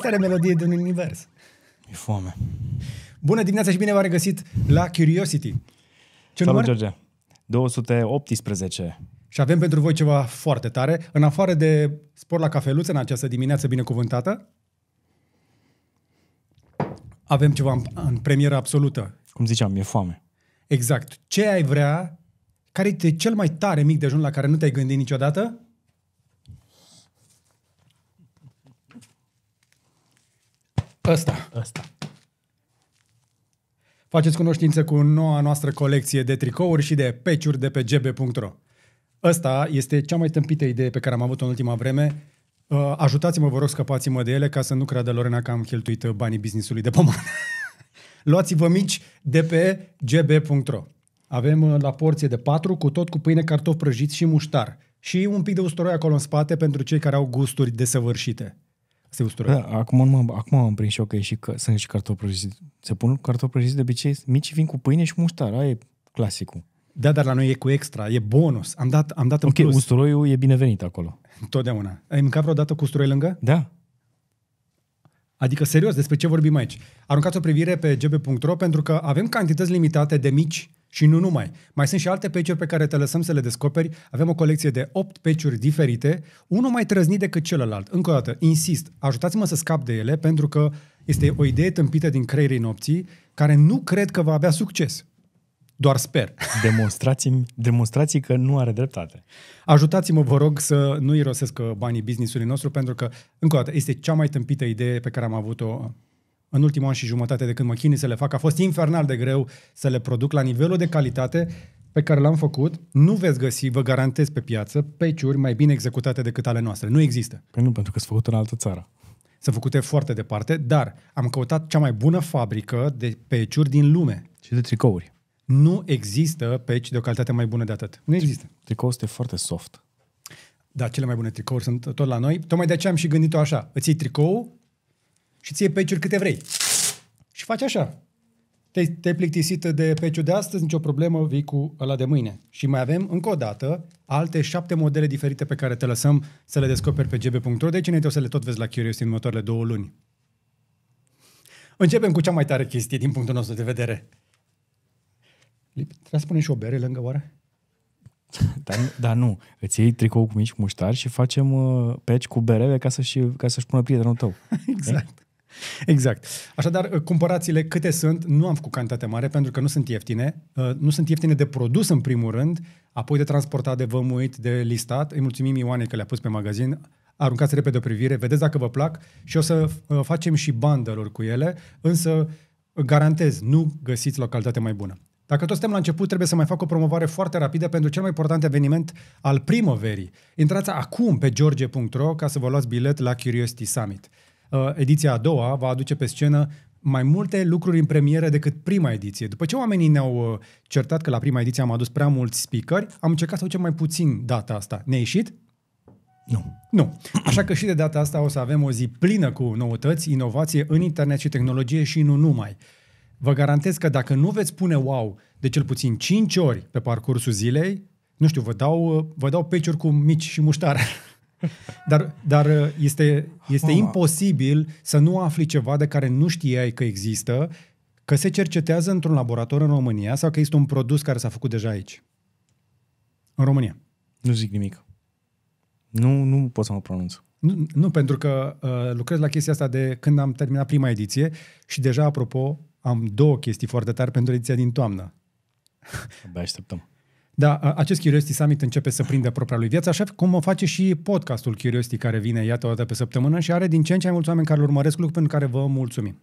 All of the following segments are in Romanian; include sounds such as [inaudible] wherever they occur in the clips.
mai tare melodie din univers. E foame. Bună dimineața și bine v-am regăsit la Curiosity. Ce Salut, număr? George. 218. Și avem pentru voi ceva foarte tare. În afară de spor la cafeluță în această dimineață binecuvântată, avem ceva în, în premieră absolută. Cum ziceam, e foame. Exact. Ce ai vrea? Care este cel mai tare mic dejun la care nu te-ai gândit niciodată? Ăsta. Ăsta. Faceți cunoștință cu noua noastră colecție de tricouri și de peciuri de pe gb.ro. Ăsta este cea mai tâmpită idee pe care am avut-o în ultima vreme. Uh, ajutați-mă, vă rog, scăpați-mă de ele ca să nu creadă Lorena că am cheltuit uh, banii businessului de pomană. [laughs] Luați-vă mici de pe gb.ro. Avem uh, la porție de patru, cu tot cu pâine, cartofi prăjiți și muștar. Și un pic de usturoi acolo în spate pentru cei care au gusturi desăvârșite. Se ustură. Da, acum, nu m-am, acum am prins și eu că e și, că, sunt și cartofi prăjiți. Se pun cartofi prăjiți de obicei, mici vin cu pâine și muștar, aia e clasicul. Da, dar la noi e cu extra, e bonus. Am dat, am dat în okay, plus. usturoiul e binevenit acolo. Totdeauna. Ai mâncat vreodată cu usturoi lângă? Da. Adică, serios, despre ce vorbim aici? Aruncați o privire pe gb.ro pentru că avem cantități limitate de mici și nu numai. Mai sunt și alte peciuri pe care te lăsăm să le descoperi. Avem o colecție de 8 peciuri diferite, unul mai trăznit decât celălalt. Încă o dată, insist, ajutați-mă să scap de ele pentru că este o idee tâmpită din creierii nopții care nu cred că va avea succes. Doar sper. Demonstrați-mi, demonstrații că nu are dreptate. Ajutați-mă, vă rog, să nu irosesc banii business-ului nostru, pentru că, încă o dată, este cea mai tâmpită idee pe care am avut-o în ultimul an și jumătate de când mă chinui să le fac, a fost infernal de greu să le produc la nivelul de calitate pe care l-am făcut, nu veți găsi, vă garantez pe piață, peciuri mai bine executate decât ale noastre. Nu există. Păi nu, pentru că sunt făcute în altă țară. Sunt făcute foarte departe, dar am căutat cea mai bună fabrică de peciuri din lume. Și de tricouri. Nu există peci de o calitate mai bună de atât. Nu deci, există. Tricoul este foarte soft. Da, cele mai bune tricouri sunt tot la noi. Tocmai de aceea am și gândit-o așa. Îți iei tricou, și ție peciuri câte vrei. Și faci așa. Te-ai te plictisit de peciul de astăzi, nicio problemă, vii cu ăla de mâine. Și mai avem, încă o dată, alte șapte modele diferite pe care te lăsăm să le descoperi pe gb.ro, deci înainte o să le tot vezi la Curious în următoarele două luni. Începem cu cea mai tare chestie din punctul nostru de vedere. Trebuie să punem și o bere lângă oare? [laughs] Dar, dar nu, îți iei tricou cu mici muștar și facem uh, peci cu berele ca, să și, ca să-și pună prietenul tău. [laughs] exact. E? Exact. Așadar, uh, comparațiile câte sunt, nu am făcut cantitate mare pentru că nu sunt ieftine. Uh, nu sunt ieftine de produs în primul rând, apoi de transportat, de vămuit, de listat. Îi mulțumim Ioane că le-a pus pe magazin aruncați repede o privire, vedeți dacă vă plac și o să uh, facem și bundle cu ele, însă garantez, nu găsiți localitate mai bună. Dacă tot suntem la început, trebuie să mai fac o promovare foarte rapidă pentru cel mai important eveniment al primăverii. Intrați acum pe george.ro ca să vă luați bilet la Curiosity Summit. Uh, ediția a doua va aduce pe scenă mai multe lucruri în premieră decât prima ediție. După ce oamenii ne-au uh, certat că la prima ediție am adus prea mulți speakeri, am încercat să aducem mai puțin data asta. Ne-a ieșit? Nu. Nu. Așa că și de data asta o să avem o zi plină cu noutăți, inovație în internet și tehnologie și nu numai. Vă garantez că dacă nu veți pune wow de cel puțin 5 ori pe parcursul zilei, nu știu, vă dau, uh, vă dau peciuri cu mici și muștare. [laughs] [laughs] Dar, dar uh, este, este oh, imposibil să nu afli ceva de care nu știai că există, că se cercetează într-un laborator în România sau că este un produs care s-a făcut deja aici. În România. Nu zic nimic. Nu, nu pot să mă pronunț. Nu, nu pentru că uh, lucrez la chestia asta de când am terminat prima ediție și deja, apropo, am două chestii foarte tare pentru ediția din toamnă. Abia așteptăm. Da, acest Curiosity Summit începe să prindă propria lui viață, așa cum o face și podcastul Curiosity care vine, iată, o dată pe săptămână și are din ce în ce mai mulți oameni care îl urmăresc, lucru pentru care vă mulțumim.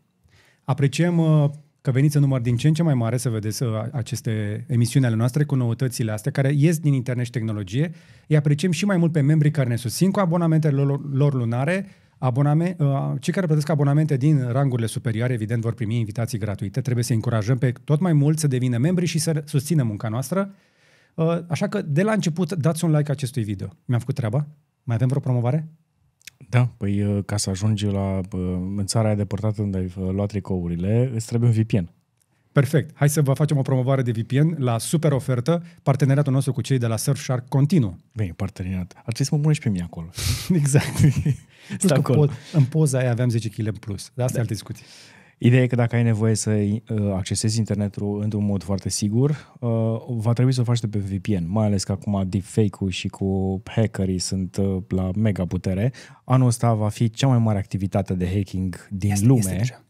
Apreciem uh, că veniți în număr din ce în ce mai mare să vedeți uh, aceste emisiuni ale noastre cu noutățile astea care ies din internet și tehnologie. Îi apreciem și mai mult pe membrii care ne susțin cu abonamentele lor, lor lunare, Aboname, uh, cei care plătesc abonamente din rangurile superioare, evident, vor primi invitații gratuite. Trebuie să încurajăm pe tot mai mulți să devină membri și să susțină munca noastră. Uh, așa că de la început dați un like acestui video. Mi-am făcut treaba? Mai avem vreo promovare? Da, păi uh, ca să ajungi la, uh, în țara aia depărtată unde ai luat tricourile, îți trebuie un VPN. Perfect. Hai să vă facem o promovare de VPN la super ofertă, parteneriatul nostru cu cei de la Surfshark continuă. Bine, parteneriat. Ar trebui să mă punești pe mine acolo. [laughs] exact. Stai acolo. Po- în poza aia aveam 10 kg în plus. Dar asta da. e altă discuție. Ideea e că dacă ai nevoie să uh, accesezi internetul într-un mod foarte sigur, uh, va trebui să o faci de pe VPN, mai ales că acum deepfake-ul și cu hackerii sunt uh, la mega putere. Anul ăsta va fi cea mai mare activitate de hacking din este, lume. Este deja.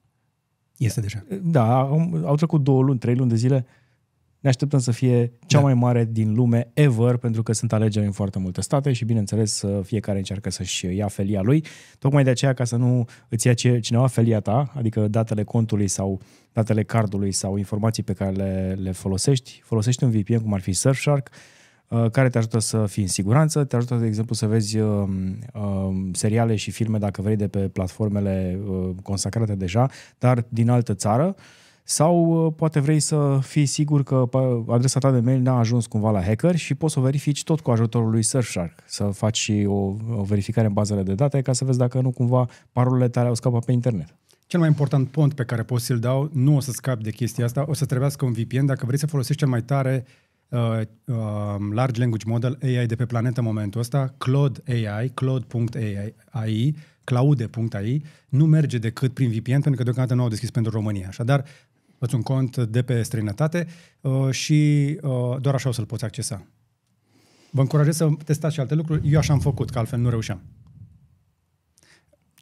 Este deja. Da, au trecut două luni, trei luni de zile ne așteptăm să fie cea da. mai mare din lume ever, pentru că sunt alegeri în foarte multe state și, bineînțeles, fiecare încearcă să-și ia felia lui. Tocmai de aceea, ca să nu îți ia cineva felia ta, adică datele contului sau datele cardului sau informații pe care le, le folosești, folosești un VPN, cum ar fi Surfshark, uh, care te ajută să fii în siguranță, te ajută, de exemplu, să vezi uh, uh, seriale și filme, dacă vrei, de pe platformele uh, consacrate deja, dar din altă țară. Uh, sau uh, poate vrei să fii sigur că adresa ta de mail n-a ajuns cumva la hacker și poți să o verifici tot cu ajutorul lui Surfshark, să faci și o, o verificare în bazele de date ca să vezi dacă nu cumva parolele tale au scăpat pe internet. Cel mai important pont pe care poți să-l dau, nu o să scap de chestia asta, o să trebuiască un VPN dacă vrei să folosești cel mai tare uh, uh, large language model AI de pe planetă în momentul ăsta, Cloud AI, Cloud.ai, Claude.ai, nu merge decât prin VPN pentru că deocamdată nu au deschis pentru România. Așadar, îți un cont de pe străinătate uh, și uh, doar așa o să-l poți accesa. Vă încurajez să testați și alte lucruri. Eu așa am făcut, că altfel nu reușeam.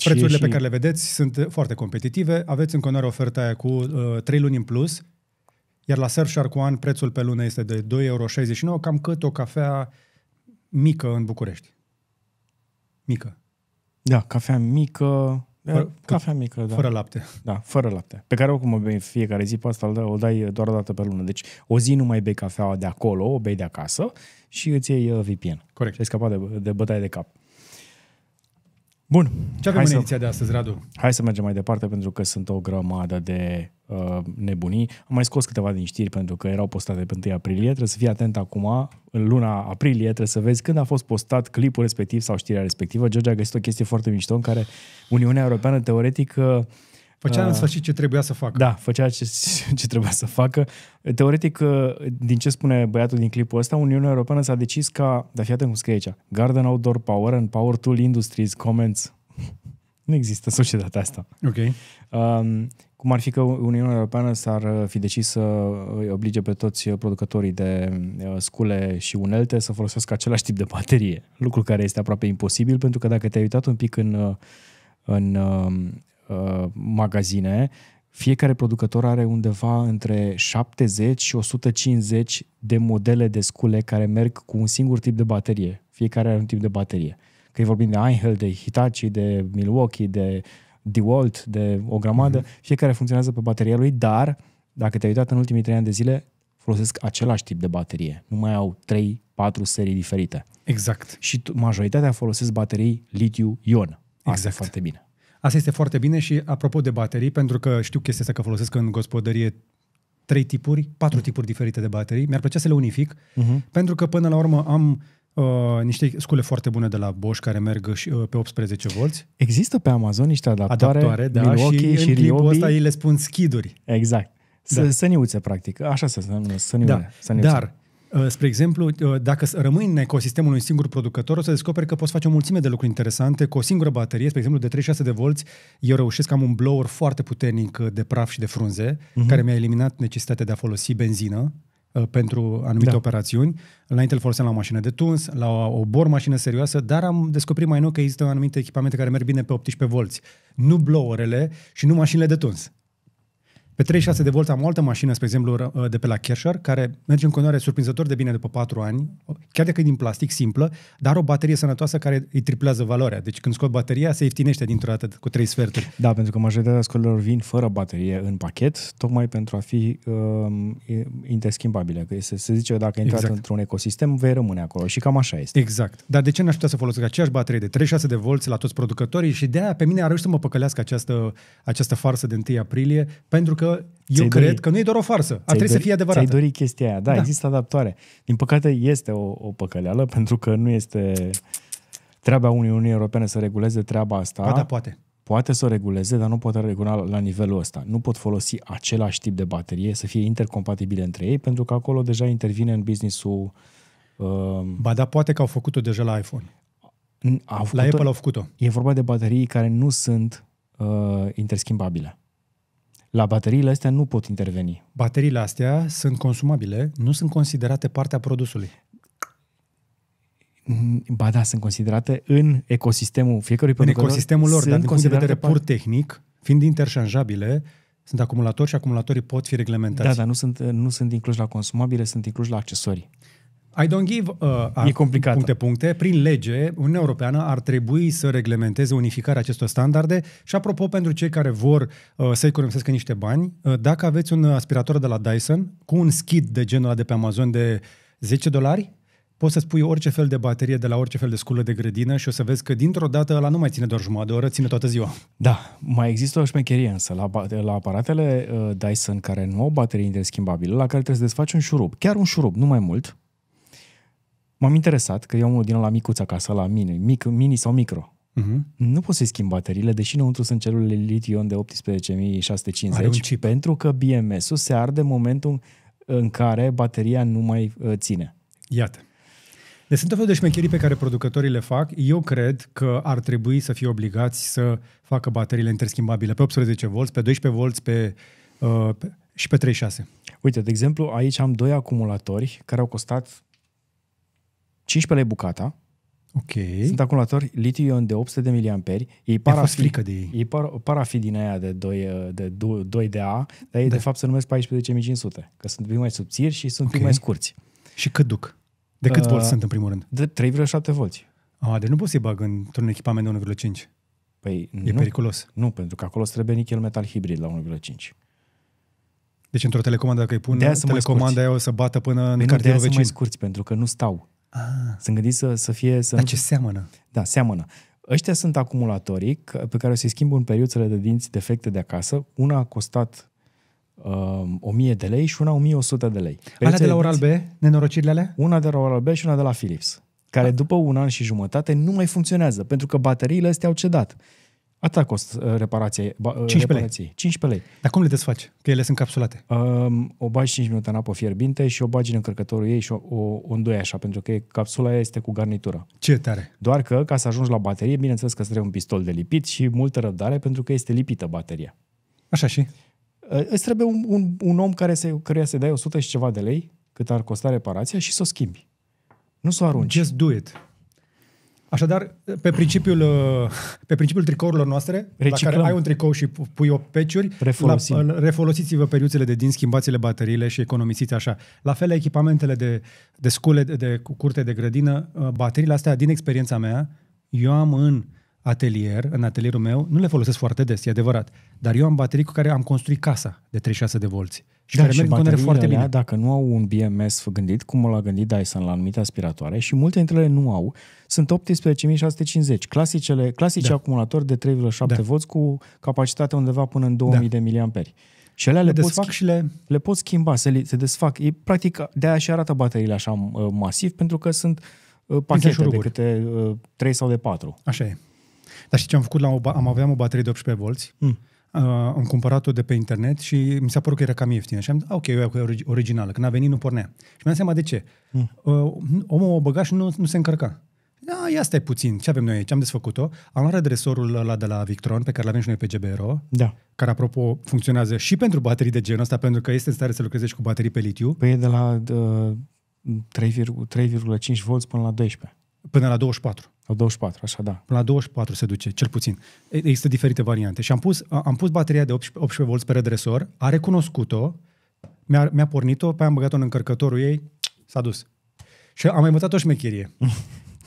Prețurile și... pe care le vedeți sunt foarte competitive. Aveți în continuare oferta aia cu uh, 3 luni în plus, iar la Surfshark One prețul pe lună este de 2,69 euro, cam cât o cafea mică în București. Mică. Da, cafea mică, fără, Cafea mică, da. Fără lapte. Da, fără lapte. Pe care oricum o bei fiecare zi, pe asta o dai, doar o dată pe lună. Deci o zi nu mai bei cafeaua de acolo, o bei de acasă și îți iei uh, VPN. Corect. Și ai scăpat de, de bătaie de cap. Bun. Ce avem în ediția să, de astăzi, Radu? Hai să mergem mai departe pentru că sunt o grămadă de Uh, nebunii. Am mai scos câteva din știri pentru că erau postate pe 1 aprilie. Trebuie să fii atent acum, în luna aprilie, trebuie să vezi când a fost postat clipul respectiv sau știrea respectivă. George a găsit o chestie foarte mișto în care Uniunea Europeană teoretic uh, Făcea în uh, sfârșit ce trebuia să facă. Da, făcea ce, ce trebuia să facă. Teoretic, din ce spune băiatul din clipul ăsta, Uniunea Europeană s-a decis ca, dar fii atent cum scrie aici, Garden Outdoor Power and Power Tool Industries Comments. [laughs] nu există societatea asta. Ok. Um, cum ar fi că Uniunea Europeană s-ar uh, fi decis să uh, îi oblige pe toți uh, producătorii de scule și unelte să folosească același tip de baterie, lucru care este aproape imposibil pentru că dacă te-ai uitat un pic în, în um, uh, magazine, fiecare producător are undeva între 70 și 150 de modele de scule care merg cu un singur tip de baterie. Fiecare are un tip de baterie. Că vorbim de Einhell, de Hitachi, de Milwaukee, de DeWalt, de o grămadă, mm-hmm. fiecare funcționează pe bateria lui, dar dacă te-ai uitat în ultimii trei ani de zile, folosesc același tip de baterie. Nu mai au 3, 4 serii diferite. Exact. Și majoritatea folosesc baterii litiu-ion. Asta exact. e foarte bine. Asta este foarte bine și apropo de baterii, pentru că știu chestia asta că folosesc în gospodărie trei tipuri, patru mhm. tipuri diferite de baterii. Mi-ar plăcea să le unific, uh-huh. pentru că până la urmă am Uh, niște scule foarte bune de la Bosch care merg și, uh, pe 18 volți. Există pe Amazon niște adaptoare, adaptoare da, Milwaukee și, și în clipul ăsta ei le spun schiduri. Exact. Da. Săniuțe, practic. Așa se numește, săniuțe. Da. Săniuțe. Dar, uh, Spre exemplu, uh, dacă rămâi în ecosistemul unui singur producător, o să descoperi că poți face o mulțime de lucruri interesante cu o singură baterie, spre exemplu de 36 de volți, eu reușesc am un blower foarte puternic de praf și de frunze, uh-huh. care mi-a eliminat necesitatea de a folosi benzină Uh, pentru anumite da. operațiuni. Înainte îl foloseam la o mașină de tuns, la o, o bor mașină serioasă, dar am descoperit mai nou că există anumite echipamente care merg bine pe 18 volți. Nu blowerele și nu mașinile de tuns. Pe 36 de volt am o altă mașină, spre exemplu, de pe la Kersher, care merge în continuare surprinzător de bine după 4 ani, chiar dacă e din plastic simplă, dar o baterie sănătoasă care îi triplează valoarea. Deci când scot bateria, se ieftinește dintr-o dată cu 3 sferturi. Da, pentru că majoritatea scolilor vin fără baterie în pachet, tocmai pentru a fi um, interschimbabile. Că se, se zice dacă intrat exact. într-un ecosistem, vei rămâne acolo și cam așa este. Exact. Dar de ce n-aș putea să folosesc aceeași baterie de 36 de volți la toți producătorii și de aia pe mine a reușit să mă păcălească această, această farsă de 1 aprilie, pentru că că eu cred dori. că nu e doar o farsă. Ar trebui să fie adevărată. ai dori chestia aia. Da, da, există adaptoare. Din păcate este o, o păcăleală [laughs] pentru că nu este treaba Uniunii Europene să reguleze treaba asta. Ba da, poate. Poate să o reguleze, dar nu poate regula la nivelul ăsta. Nu pot folosi același tip de baterie, să fie intercompatibile între ei, pentru că acolo deja intervine în business-ul... Uh... Ba da, poate că au făcut-o deja la iPhone. Au la Apple au făcut-o. E vorba de baterii care nu sunt uh, interschimbabile. La bateriile astea nu pot interveni. Bateriile astea sunt consumabile, nu sunt considerate partea produsului. Ba da, sunt considerate în ecosistemul fiecărui producător. În ecosistemul lor, dar din punct de vedere pur par... tehnic, fiind interșanjabile, sunt acumulatori și acumulatorii pot fi reglementați. Da, dar nu sunt, nu sunt incluși la consumabile, sunt incluși la accesorii. I don't give uh, e complicat. puncte, puncte. Prin lege, Uniunea Europeană ar trebui să reglementeze unificarea acestor standarde și apropo, pentru cei care vor uh, să economisesc niște bani, uh, dacă aveți un aspirator de la Dyson cu un skid de genul ăla de pe Amazon de 10 dolari, poți să spui orice fel de baterie de la orice fel de sculă de grădină și o să vezi că dintr-o dată ăla nu mai ține doar jumătate de oră, ține toată ziua. Da, mai există o șmecherie însă la, la aparatele uh, Dyson care nu au baterii interschimbabile, la care trebuie să desfaci un șurub, chiar un șurub, nu mai mult, M-am interesat că eu unul din la micuț acasă, la mine, mic, mini sau micro. Uh-huh. Nu poți să-i schimb bateriile, deși înăuntru sunt celulele lition de 18650, pentru că BMS-ul se arde în momentul în care bateria nu mai uh, ține. Iată. Deci sunt o fel de șmecherii pe care producătorii le fac. Eu cred că ar trebui să fie obligați să facă bateriile interschimbabile pe 18V, pe 12V, pe, uh, pe, și pe 36. Uite, de exemplu, aici am doi acumulatori care au costat 15 lei bucata. Ok. Sunt acumulatori litiu-ion de 800 de miliamperi. Ei par a fost frică de ei. Ei par, par a fi din aia de 2, uh, de 2 de A, dar ei da. de fapt se numesc 14500, că sunt un mai subțiri și sunt okay. mai scurți. Și cât duc? De cât uh, volți sunt în primul rând? De 3,7 volți. Ah, deci nu poți să-i bag într-un echipament de 1,5. Păi e nu, periculos. Nu, pentru că acolo trebuie nichel metal hibrid la 1,5. Deci într-o telecomandă, dacă îi pun, telecomanda aia o să bată până păi în cartierul vecin. mai scurți, pentru că nu stau. Ah. Sunt gândit să, să fie... Să Dar nu... ce seamănă. Da, seamănă. Ăștia sunt acumulatorii pe care o să-i schimb în periuțele de dinți defecte de acasă. Una a costat um, 1000 de lei și una 1100 de lei. una alea de la Oral-B, nenorocirile alea? Una de la Oral-B și una de la Philips care ah. după un an și jumătate nu mai funcționează, pentru că bateriile astea au cedat. Atâta costă uh, reparație. 15 uh, reparație. lei. 15 lei. Dar cum le desfaci? Că ele sunt capsulate. Um, o bagi 5 minute în apă fierbinte și o bagi în încărcătorul ei și o, o, o îndoi așa, pentru că capsula aia este cu garnitură. Ce tare! Doar că, ca să ajungi la baterie, bineînțeles că trebuie un pistol de lipit și multă răbdare, pentru că este lipită bateria. Așa și? Uh, îți trebuie un, un, un om care se, căruia să dai 100 și ceva de lei, cât ar costa reparația, și să o schimbi. Nu să o arunci. Just do it. Așadar, pe principiul, uh, pe principiul tricourilor noastre, Reciclăm. la care ai un tricou și pui o peciuri, refolosiți-vă periuțele de din, schimbați-le bateriile și economisiți așa. La fel, echipamentele de, de scule, de, de curte de grădină, uh, bateriile astea, din experiența mea, eu am în atelier, în atelierul meu, nu le folosesc foarte des, e adevărat, dar eu am baterii cu care am construit casa de 36 de volți. Și da, care merg în foarte bine. Alea, Dacă nu au un BMS gândit, cum l-a gândit Dyson la anumite aspiratoare, și multe dintre ele nu au, sunt 18650, clasicele, clasice da. acumulatori de 3,7 da. V cu capacitate undeva până în 2000 da. de miliamperi. Și alea le, le, poți, și le... le poți schimba, se, li, se desfac. E, practic, de-aia și arată bateriile așa uh, masiv, pentru că sunt uh, pachete de câte 3 uh, sau de 4. Așa e. Dar știi ce am făcut? La o, am aveam o baterie de 18 v mm Uh, am cumpărat-o de pe internet și mi s-a părut că era cam ieftină. Și am zis, ah, ok, eu iau cu originală. Când a venit, nu pornea. Și mi-am seama de ce. Mm. Uh, omul o băga și nu, nu se încărca. Da, ia stai puțin, ce avem noi aici? Am desfăcut-o. Am luat redresorul ăla de la Victron, pe care l avem și noi pe GBRO, da. care, apropo, funcționează și pentru baterii de genul ăsta, pentru că este în stare să lucreze și cu baterii pe litiu. Păi e de la 3,5 uh, volți până la 12. Până la 24. La 24, așa, da. Până la 24 se duce, cel puțin. Există diferite variante. Și am pus, am pus bateria de 18, V pe redresor, a recunoscut-o, mi-a, mi-a pornit-o, pe am băgat-o în încărcătorul ei, s-a dus. Și am mai învățat o șmecherie. [laughs]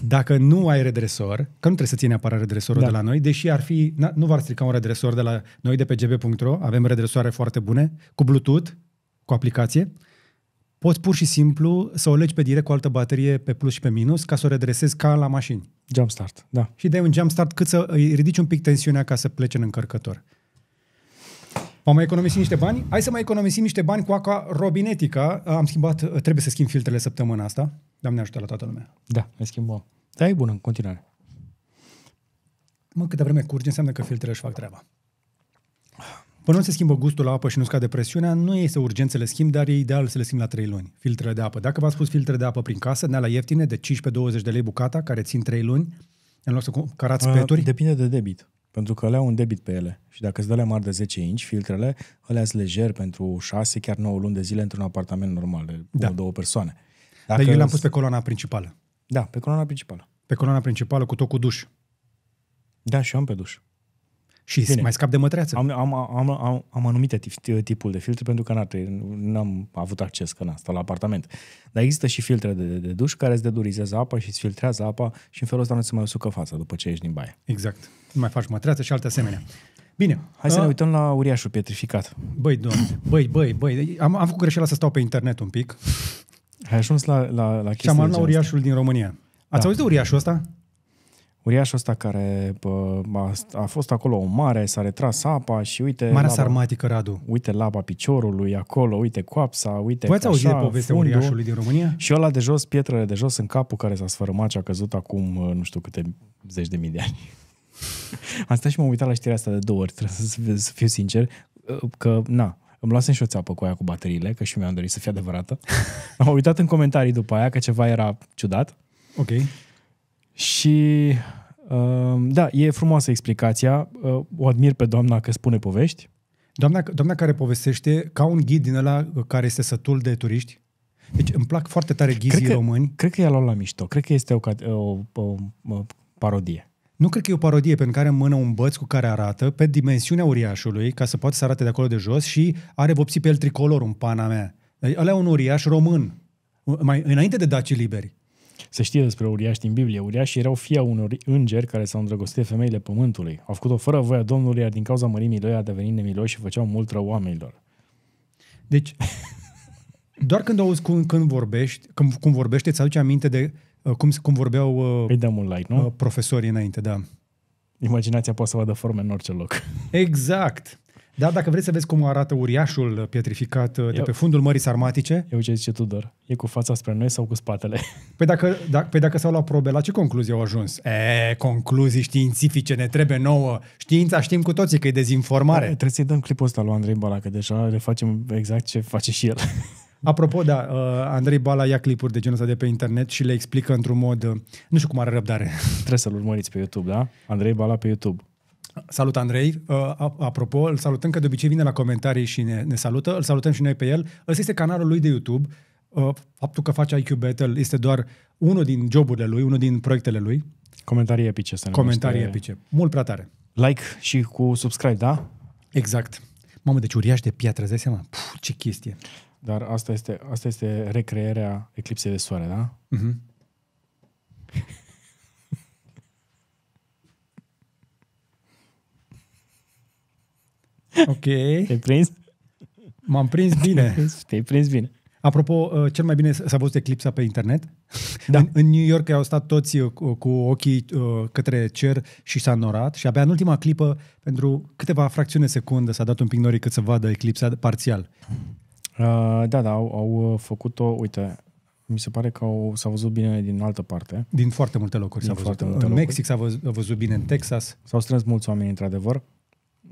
Dacă nu ai redresor, că nu trebuie să ții neapărat redresorul da. de la noi, deși ar fi, na, nu v-ar strica un redresor de la noi de pe gb.ro, avem redresoare foarte bune, cu Bluetooth, cu aplicație, uh, poți pur și simplu să o legi pe direct cu o altă baterie pe plus și pe minus ca să o redresezi ca la mașini. Jump start, da. Și dai un jump start cât să îi ridici un pic tensiunea ca să plece în încărcător. Am mai economisit niște bani? Hai să mai economisim niște bani cu aqua robinetica. Am schimbat, trebuie să schimb filtrele săptămâna asta. Doamne ajută la toată lumea. Da, le schimbăm. Da, e bună în continuare. Mă, câte vreme curge înseamnă că filtrele își fac treaba. Până nu se schimbă gustul la apă și nu scade presiunea, nu este urgent să le schimb, dar e ideal să le schimb la 3 luni. Filtrele de apă. Dacă v-ați pus filtre de apă prin casă, ne la ieftine, de 15-20 de lei bucata, care țin 3 luni, în loc să carați A, peturi. Depinde de debit. Pentru că le au un debit pe ele. Și dacă îți dă le mari de 10 inci, filtrele, alea sunt lejer pentru 6, chiar 9 luni de zile într-un apartament normal, de da. două persoane. Dacă Dar eu le-am pus pe coloana principală. Da, pe coloana principală. Pe coloana principală cu tot cu duș. Da, și eu am pe duș. Și Bine. mai scap de mătreață. Am, am, am, am, am anumite tip, tipul de filtre pentru că n-am avut acces, că n la apartament. Dar există și filtre de, de, de duș care îți dedurizează apa și îți filtrează apa și în felul ăsta nu se mai usucă fața după ce ieși din baie. Exact. Nu mai faci mătreață și alte asemenea. Bine. Hai să a... ne ă, uităm la uriașul pietrificat. Băi, domnule, băi, băi, băi, am, am făcut greșeala să stau pe internet un pic. Ai ajuns la, la, la chestia Și am la uriașul asta. din România. Ați da. auzit de uriașul ăsta? Uriașul ăsta care a, a fost acolo o mare, s-a retras apa și uite... Marea laba, sarmatică, Radu. Uite laba piciorului acolo, uite coapsa, uite Voi ați auzit de povestea uriașului din România? Și ăla de jos, pietrele de jos în capul care s-a sfărâmat și a căzut acum nu știu câte zeci de mii de ani. [laughs] am stat și m-am uitat la știrea asta de două ori, trebuie să fiu sincer, că na, îmi luasem și o țeapă cu aia cu bateriile, că și mi-am dorit să fie adevărată. [laughs] am uitat în comentarii după aia că ceva era ciudat. Ok. Și um, da, e frumoasă explicația. Uh, o admir pe doamna că spune povești. Doamna, doamna care povestește ca un ghid din ăla uh, care este sătul de turiști. Deci îmi plac foarte tare ghizii cred că, români. Cred că i-a luat la mișto. Cred că este o, o, o, o parodie. Nu cred că e o parodie, pentru că are în mână un băț cu care arată pe dimensiunea uriașului, ca să poată să arate de acolo de jos și are vopsit pe el tricolor în pana mea. Ăla e un uriaș român, mai, înainte de dacii Liberi. Se știe despre uriași din Biblie. Uriașii erau fia unor îngeri care s-au îndrăgostit femeile pământului. Au făcut-o fără voia Domnului, iar din cauza mărimii lui a devenit nemiloși și făceau mult rău oamenilor. Deci, doar când auzi cum, când vorbești, când, cum vorbește, ți aduce aminte de uh, cum, cum vorbeau uh, dăm un like, nu? Uh, profesorii înainte, da. Imaginația poate să vadă forme în orice loc. Exact. Da, dacă vreți să vezi cum arată uriașul pietrificat uh, eu, de pe fundul Mării Sarmatice... Eu ce zice Tudor? E cu fața spre noi sau cu spatele? [laughs] Păi dacă, dacă, păi dacă s-au luat probe, la ce concluzie au ajuns? E, concluzii științifice ne trebuie nouă. Știința știm cu toții că e dezinformare. Trebuie să-i dăm clipul ăsta lui Andrei Bala, că deja le facem exact ce face și el. [laughs] Apropo, da, uh, Andrei Bala ia clipuri de genul ăsta de pe internet și le explică într-un mod, uh, nu știu cum are răbdare. [laughs] Trebuie să-l urmăriți pe YouTube, da? Andrei Bala pe YouTube. Salut Andrei, uh, apropo, îl salutăm că de obicei vine la comentarii și ne, ne salută, îl salutăm și noi pe el. Ăsta este canalul lui de YouTube, uh, faptul că face IQ Battle este doar unul din joburile lui, unul din proiectele lui. Comentarii epice. Să comentarii numește... epice, mult prea tare. Like și cu subscribe, da? Exact. Mamă, deci uriaș de piatră, îți seama? Puh, ce chestie. Dar asta este, asta este recreerea eclipsei de soare, da? Mhm. Uh-huh. [laughs] Ok. Te-ai prins? M-am prins bine. [laughs] Te-ai prins bine. Apropo, uh, cel mai bine s-a văzut eclipsa pe internet. Da. În, în New York au stat toți uh, cu ochii uh, către cer și s-a norat și abia în ultima clipă, pentru câteva fracțiune secundă, s-a dat un pic norii cât să vadă eclipsa parțial. Uh, da, da, au, au făcut-o, uite, mi se pare că au, s-a văzut bine din altă parte. Din foarte multe locuri din s-a văzut. Multe în locuri. Mexic s-a văzut, văzut bine, în Texas. S-au strâns mulți oameni, într-adevăr.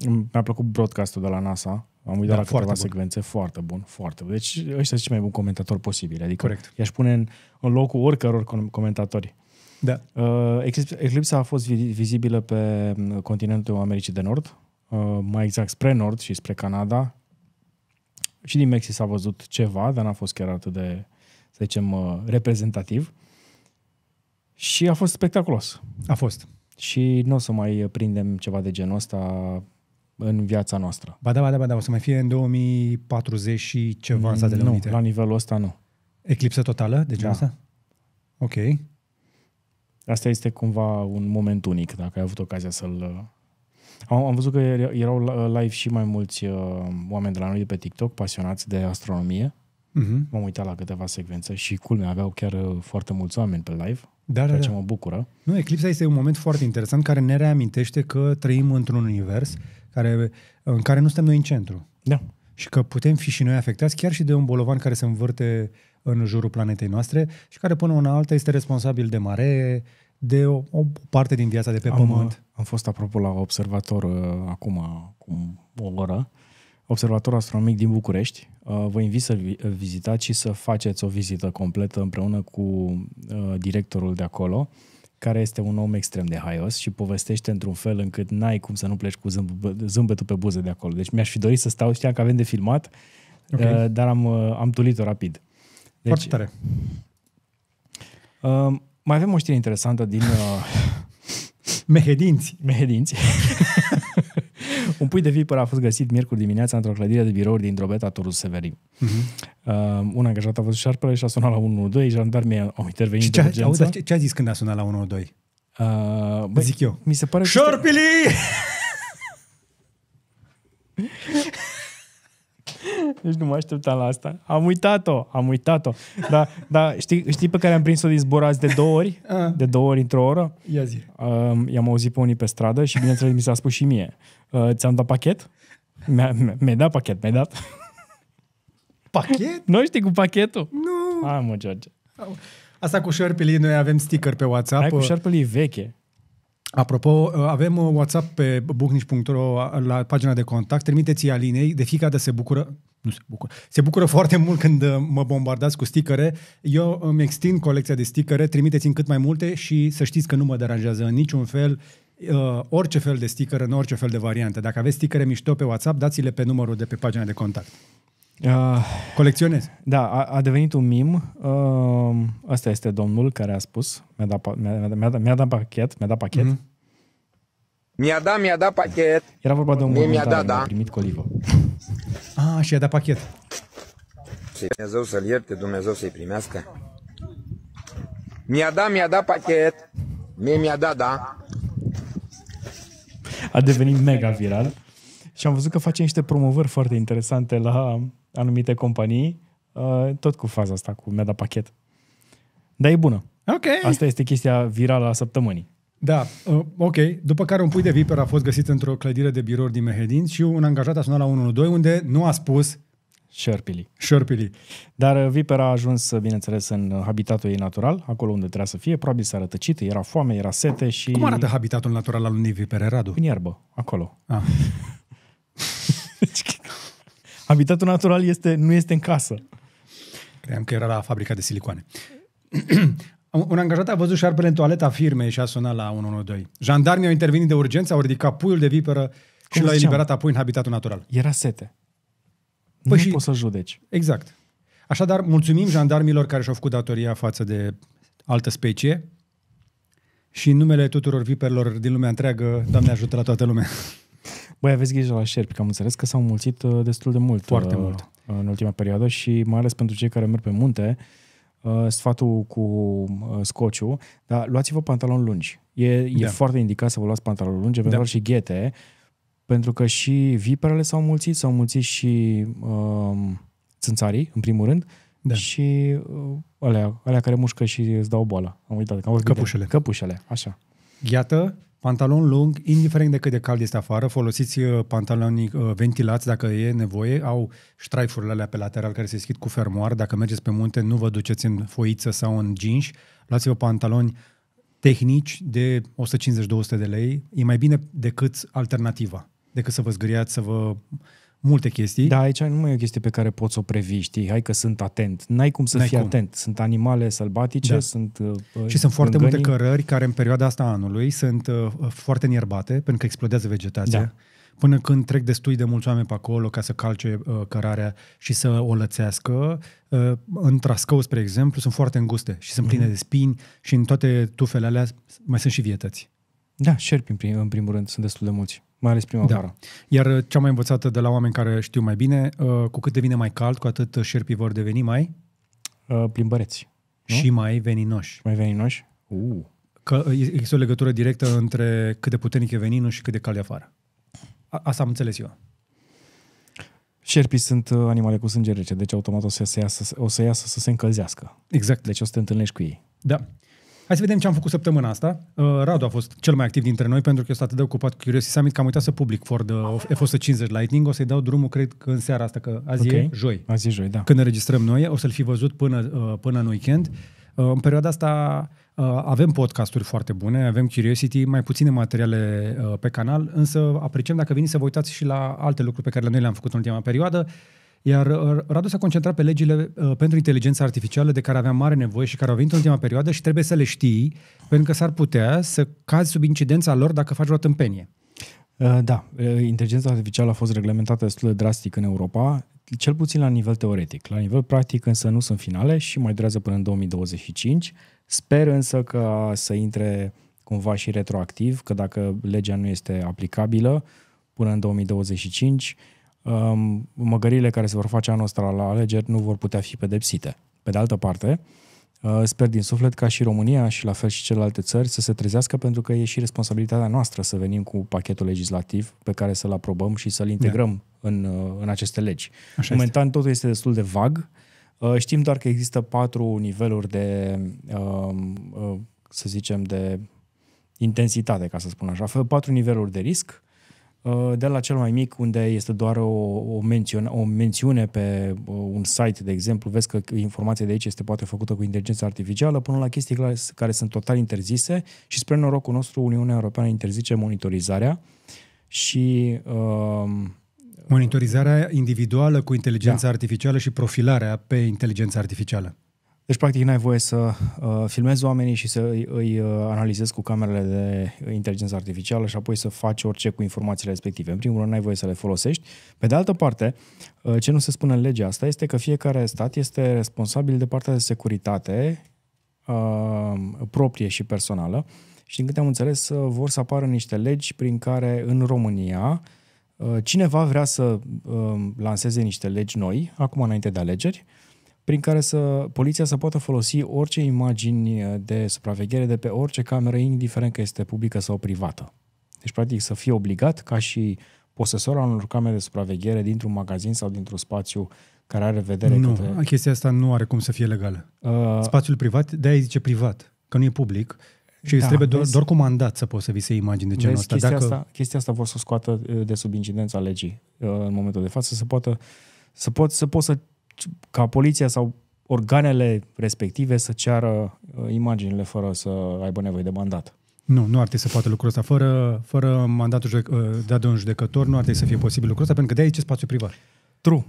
Mi-a plăcut broadcastul de la NASA. Am uitat da, la câteva bun. secvențe. Foarte bun, foarte bun. Deci ăștia sunt cei mai buni comentatori posibili. Adică Corect. i-aș pune în, în locul oricăror comentatori. Da. Uh, eclipsa a fost vizibilă pe mm, continentul Americii de Nord, uh, mai exact spre Nord și spre Canada. Și din Mexic s-a văzut ceva, dar n-a fost chiar atât de, să zicem, uh, reprezentativ. Și a fost spectaculos. A fost. Și nu o să mai prindem ceva de genul ăsta în viața noastră. Ba da, ba da, ba da, o să mai fie în 2040 și ceva în Statele nu, Unite. Nu, la nivelul ăsta nu. Eclipsă totală de deci genul da. Ok. Asta este cumva un moment unic, dacă ai avut ocazia să-l... Uh, am, am văzut că erau uh, live și mai mulți uh, oameni de la noi de pe TikTok, pasionați de astronomie. Uh-huh. M-am uitat la câteva secvențe și culmea, aveau chiar uh, foarte mulți oameni pe live, da, ceea da, ce da. mă bucură. Nu, eclipsa este un moment foarte interesant care ne reamintește că trăim într-un univers uh-huh care, în care nu suntem noi în centru. Da. Și că putem fi și noi afectați chiar și de un bolovan care se învârte în jurul planetei noastre și care până una alta este responsabil de mare de o, o parte din viața de pe am, pământ. Am fost apropo la observator uh, acum, acum o oră, observator astronomic din București. Uh, vă invit să vizitați și să faceți o vizită completă împreună cu uh, directorul de acolo care este un om extrem de haios și povestește într-un fel încât n-ai cum să nu pleci cu zâmb- zâmbetul pe buze de acolo. Deci mi-aș fi dorit să stau, știam că avem de filmat, okay. Uh, dar am, uh, am tulit-o rapid. Deci, Foarte tare. Uh, mai avem o știre interesantă din... Uh, mehedinți. Mehedinți. [laughs] Un pui de viperă a fost găsit miercuri dimineața într-o clădire de birouri din Drobeta, Turul Severin. Uh-huh. Uh, un angajat a văzut șarpele și a sunat la 112, jandarmii au intervenit și ce, de urgență. ce, ce a zis când a sunat la 112? Uh, băi, Zic eu. Mi se pare Șorpili! Că... [laughs] Deci nu mă așteptam la asta. Am uitat-o, am uitat-o. Dar, dar știi, știi pe care am prins-o din zbor azi de două ori? De două ori într-o oră? Ia zi. Um, i-am auzit pe unii pe stradă și bineînțeles mi s-a spus și mie. Uh, ți-am dat pachet? mi ai mi dat pachet, mi ai dat. Pachet? [laughs] Nu știi cu pachetul? Nu. Hai mă, George. Asta cu șerpelii, noi avem sticker pe WhatsApp. Hai cu șerpelii veche. Apropo, uh, avem uh, WhatsApp pe buhnici.ro la pagina de contact. Trimiteți Alinei, de fiecare dată se bucură nu se bucură. Se bucură foarte mult când uh, mă bombardați cu sticăre. Eu îmi extind colecția de sticăre, trimiteți-mi cât mai multe și să știți că nu mă deranjează în niciun fel uh, orice fel de sticker în orice fel de variantă. Dacă aveți stickere mișto pe WhatsApp, dați-le pe numărul de pe pagina de contact. Uh, Colecționez. Da, a, a devenit un mim. Uh, um, asta este domnul care a spus. Mi-a dat, mi-a, mi-a, dat, mi-a dat pachet. Mi-a dat pachet. Mm-hmm. Mi-a dat, mi-a dat pachet. Era vorba de un Mie mi-a dat, da. primit colivă. Ah, și a dat pachet. Și Dumnezeu să-l ierte, Dumnezeu să-i primească. Mi-a dat, mi-a dat pachet. Mie mi-a dat, da. A devenit mega viral. Și am văzut că face niște promovări foarte interesante la anumite companii, uh, tot cu faza asta, cu mi-a dat pachet. Dar e bună. Ok. Asta este chestia virală a săptămânii. Da, uh, ok. După care un pui de viper a fost găsit într-o clădire de birouri din Mehedin și un angajat a sunat la 112 unde nu a spus Șerpili. Șerpili. Dar uh, vipera a ajuns, uh, bineînțeles, în habitatul ei natural, acolo unde trebuia să fie. Probabil s-a rătăcit, era foame, era sete și... Cum arată habitatul natural al unei vipere, Radu? În iarbă, acolo. Ah. [laughs] Deci, habitatul natural este, nu este în casă. Cream că era la fabrica de silicoane. [clears throat] Un angajat a văzut șarpele în toaleta firmei și a sunat la 112. Jandarmii au intervenit de urgență, au ridicat puiul de viperă Cum și l-au eliberat apoi în habitatul natural. Era sete. Păi nu și... poți să judeci. Exact. Așadar, mulțumim jandarmilor care și-au făcut datoria față de altă specie și în numele tuturor viperilor din lumea întreagă, Doamne ajută la toată lumea. Băi, aveți grijă la șerpi, că am înțeles că s-au mulțit uh, destul de mult. Foarte uh, mult. În ultima perioadă și mai ales pentru cei care merg pe munte, uh, Uh, sfatul cu uh, scociu, dar luați-vă pantaloni lungi. E, e da. foarte indicat să vă luați pantaloni lungi, eventual da. și ghete, pentru că și viperele s-au mulțit, s-au mulțit și uh, țânțarii, în primul rând, da. și uh, alea, alea care mușcă și îți dau boala. Am uitat. Am căpușele. Căpușele, așa. Iată Pantalon lung, indiferent de cât de cald este afară, folosiți uh, pantaloni uh, ventilați dacă e nevoie, au ștraifurile alea pe lateral care se schid cu fermoar, dacă mergeți pe munte nu vă duceți în foiță sau în jeans, luați-vă pantaloni tehnici de 150-200 de lei, e mai bine decât alternativa, decât să vă zgâriați, să vă multe chestii. Da, aici nu mai e o chestie pe care poți o previ, știi? Hai că sunt atent. N-ai cum să N-ai fii cum. atent. Sunt animale sălbatice, da. sunt uh, uh Și sunt foarte multe cărări care în perioada asta anului sunt uh, uh foarte nierbate, pentru că explodează vegetația. Da până când trec destui de mulți oameni pe acolo ca să calce uh, cărarea și să o lățească. Uh, în Trascău, spre exemplu, sunt foarte înguste și sunt pline mm de spini și în toate tufele alea mai sunt și vietăți. Da, șerpi în, prim, în primul rând, sunt destul de mulți mai ales primăvara. Da. Iar uh, cea mai învățată de la oameni care știu mai bine, uh, cu cât devine mai cald, cu atât uh, șerpii vor deveni mai... Plimbăreți. Nu? Și mai veninoși. Mai veninoși? Uh. Că există o legătură directă între cât de puternic e veninul și cât de cald e afară. A- asta am înțeles eu. Șerpii sunt animale cu sânge rece, deci automat o să, se iasă, o să iasă să se încălzească. Exact. Deci o să te întâlnești cu ei. Da. Hai să vedem ce am făcut săptămâna asta. Uh, Radu a fost cel mai activ dintre noi pentru că este atât de ocupat cu Curiosity Summit că am uitat să public Ford F-150 Lightning. O să-i dau drumul, cred că în seara asta, că azi okay. e joi. Azi e joi, da. Când înregistrăm noi, o să-l fi văzut până, uh, până în weekend. Uh, în perioada asta avem podcasturi foarte bune, avem Curiosity, mai puține materiale pe canal, însă apreciem dacă veniți să vă uitați și la alte lucruri pe care noi le-am făcut în ultima perioadă. Iar uh, Radu s-a concentrat pe legile uh, pentru inteligența artificială de care aveam mare nevoie și care au venit în ultima perioadă și trebuie să le știi, pentru că s-ar putea să cazi sub incidența lor dacă faci o tâmpenie. Uh, da, uh, inteligența artificială a fost reglementată destul de drastic în Europa, cel puțin la nivel teoretic. La nivel practic însă nu sunt finale și mai durează până în 2025. Sper însă că să intre cumva și retroactiv, că dacă legea nu este aplicabilă până în 2025, Um, măgările care se vor face anul ăsta la alegeri nu vor putea fi pedepsite. Pe de altă parte, uh, sper din suflet ca și România și la fel și celelalte țări să se trezească pentru că e și responsabilitatea noastră să venim cu pachetul legislativ pe care să-l aprobăm și să-l integrăm yeah. Da. în, uh, în aceste legi. Așa Momentan este. totul este destul de vag. Uh, știm doar că există patru niveluri de, um, să zicem, de intensitate, ca să spun așa, patru niveluri de risc Uh, de la cel mai mic, unde este doar o, o, mențiune, o mențiune pe uh, un site, de exemplu, vezi că informația de aici este poate făcută cu inteligență artificială, până la chestii care, care sunt total interzise și spre norocul nostru Uniunea Europeană interzice monitorizarea și... Uh, monitorizarea individuală cu inteligența da. artificială și profilarea pe inteligența artificială. Deci, practic, n-ai voie să uh, filmezi oamenii și să îi, îi uh, analizezi cu camerele de inteligență artificială și apoi să faci orice cu informațiile respective. În primul rând, n-ai voie să le folosești. Pe de altă parte, uh, ce nu se spune în legea asta este că fiecare stat este responsabil de partea de securitate uh, proprie și personală și, din câte am înțeles, uh, vor să apară niște legi prin care în România uh, cineva vrea să uh, lanseze niște legi noi, acum înainte de alegeri, uh, prin care să, poliția să poată folosi orice imagini de supraveghere de pe orice cameră, indiferent că este publică sau privată. Deci, practic, să fie obligat ca și posesor al unor camere de supraveghere dintr-un magazin sau dintr-un spațiu care are vedere Nu, către... chestia asta nu are cum să fie legală. Uh... Spațiul privat, de-aia zice privat, că nu e public. Și da, îți trebuie doar, vezi, doar comandat să poți să vii să imagini de genul vezi, ăsta. Chestia, Dacă... asta, chestia asta vor să o scoată uh, de sub incidența legii uh, în momentul de față, să poată să poți să, poți să ca poliția sau organele respective să ceară uh, imaginile fără să aibă nevoie de mandat. Nu, nu ar trebui să poată lucrul ăsta. Fără, fără mandatul judec- uh, dat de un judecător, nu ar trebui să fie posibil lucrul ăsta, pentru că de aici e spațiu privat. True.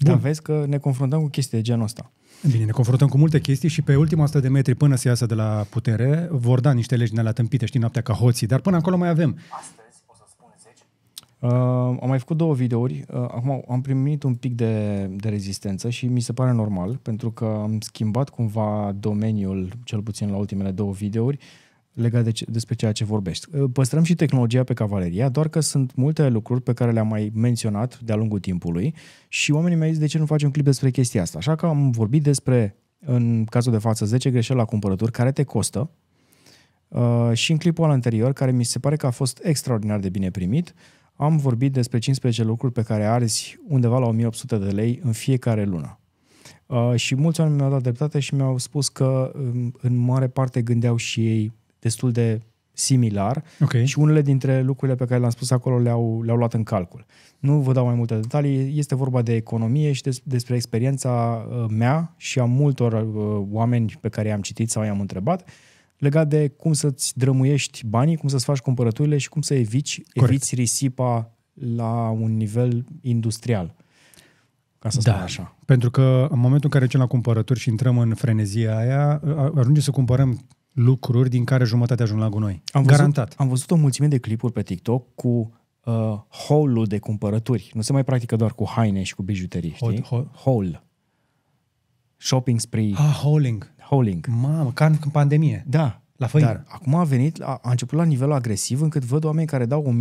Bun. Dar vezi că ne confruntăm cu chestii de genul ăsta. Bine, ne confruntăm cu multe chestii și pe ultima 100 de metri până se iasă de la putere vor da niște legi din alea tâmpite, știi, noaptea ca hoții, dar până acolo mai avem. Asta Uh, am mai făcut două videouri. Uh, acum am primit un pic de, de rezistență și mi se pare normal, pentru că am schimbat cumva domeniul, cel puțin la ultimele două videouri, legat de ce, despre ceea ce vorbești. Uh, păstrăm și tehnologia pe cavaleria, doar că sunt multe lucruri pe care le-am mai menționat de-a lungul timpului și oamenii mi-au zis de ce nu facem un clip despre chestia asta. Așa că am vorbit despre, în cazul de față, 10 greșeli la cumpărături care te costă, Uh, și în clipul anterior, care mi se pare că a fost extraordinar de bine primit, am vorbit despre 15 lucruri pe care arzi undeva la 1800 de lei în fiecare lună. Uh, și mulți oameni mi-au dat dreptate și mi-au spus că um, în mare parte gândeau și ei destul de similar okay. și unele dintre lucrurile pe care le-am spus acolo le-au, le-au luat în calcul. Nu vă dau mai multe detalii, este vorba de economie și despre experiența uh, mea și a multor uh, oameni pe care i-am citit sau i-am întrebat legat de cum să-ți drămuiești banii, cum să-ți faci cumpărăturile și cum să eviți, eviți risipa la un nivel industrial. Ca să da, spun așa. Pentru că în momentul în care ducem la cumpărături și intrăm în frenezia aia, ajungem să cumpărăm lucruri din care jumătate ajung la gunoi. Am văzut, Garantat. Am văzut o mulțime de clipuri pe TikTok cu uh, haul-ul de cumpărături. Nu se mai practică doar cu haine și cu bijuterii, știi? Haul. Shopping spree. Ah, hauling. Howling. Mamă, ca în pandemie. Da. La făină. Dar acum a venit, a, a început la nivelul agresiv încât văd oameni care dau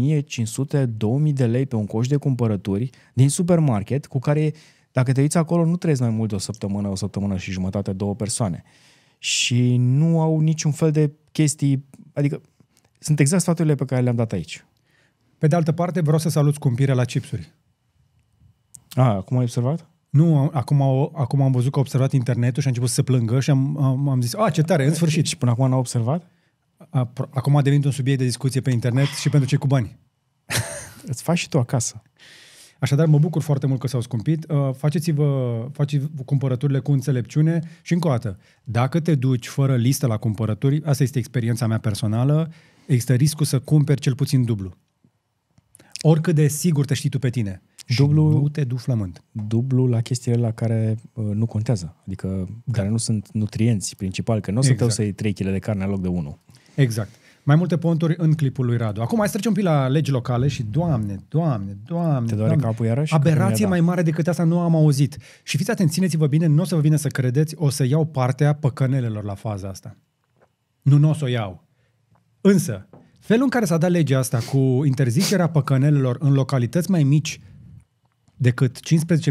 1500-2000 de lei pe un coș de cumpărături din supermarket cu care, dacă te uiți acolo, nu trăiesc mai mult de o săptămână, o săptămână și jumătate, două persoane. Și nu au niciun fel de chestii, adică sunt exact sfaturile pe care le-am dat aici. Pe de altă parte, vreau să salut scumpirea la chipsuri. A, ah, cum ai observat? Nu, acum, au, acum am văzut că a observat internetul și a început să se plângă și am, am, am zis, a, ce tare, în sfârșit. Și până acum n-a observat? Acum a devenit un subiect de discuție pe internet și pentru cei cu bani. [laughs] Îți faci și tu acasă. Așadar, mă bucur foarte mult că s-au scumpit. Uh, faceți-vă, faceți cumpărăturile cu înțelepciune și încă o dată, dacă te duci fără listă la cumpărături, asta este experiența mea personală, există riscul să cumperi cel puțin dublu. Oricât de sigur te știi tu pe tine dublu, nu te du flământ. Dublu la chestiile la care uh, nu contează, adică da. care nu sunt nutrienți principal, că nu o să exact. te să i 3 kg de carne în loc de 1. Exact. Mai multe ponturi în clipul lui Radu. Acum hai să trecem un pic la legi locale și, doamne, doamne, doamne, Te doare doamne, capul iarăși? Aberație da? mai mare decât asta nu am auzit. Și fiți atenți, țineți-vă bine, nu o să vă vină să credeți, o să iau partea păcănelelor la faza asta. Nu, nu o să o iau. Însă, felul în care s-a dat legea asta cu interzicerea păcănelelor în localități mai mici decât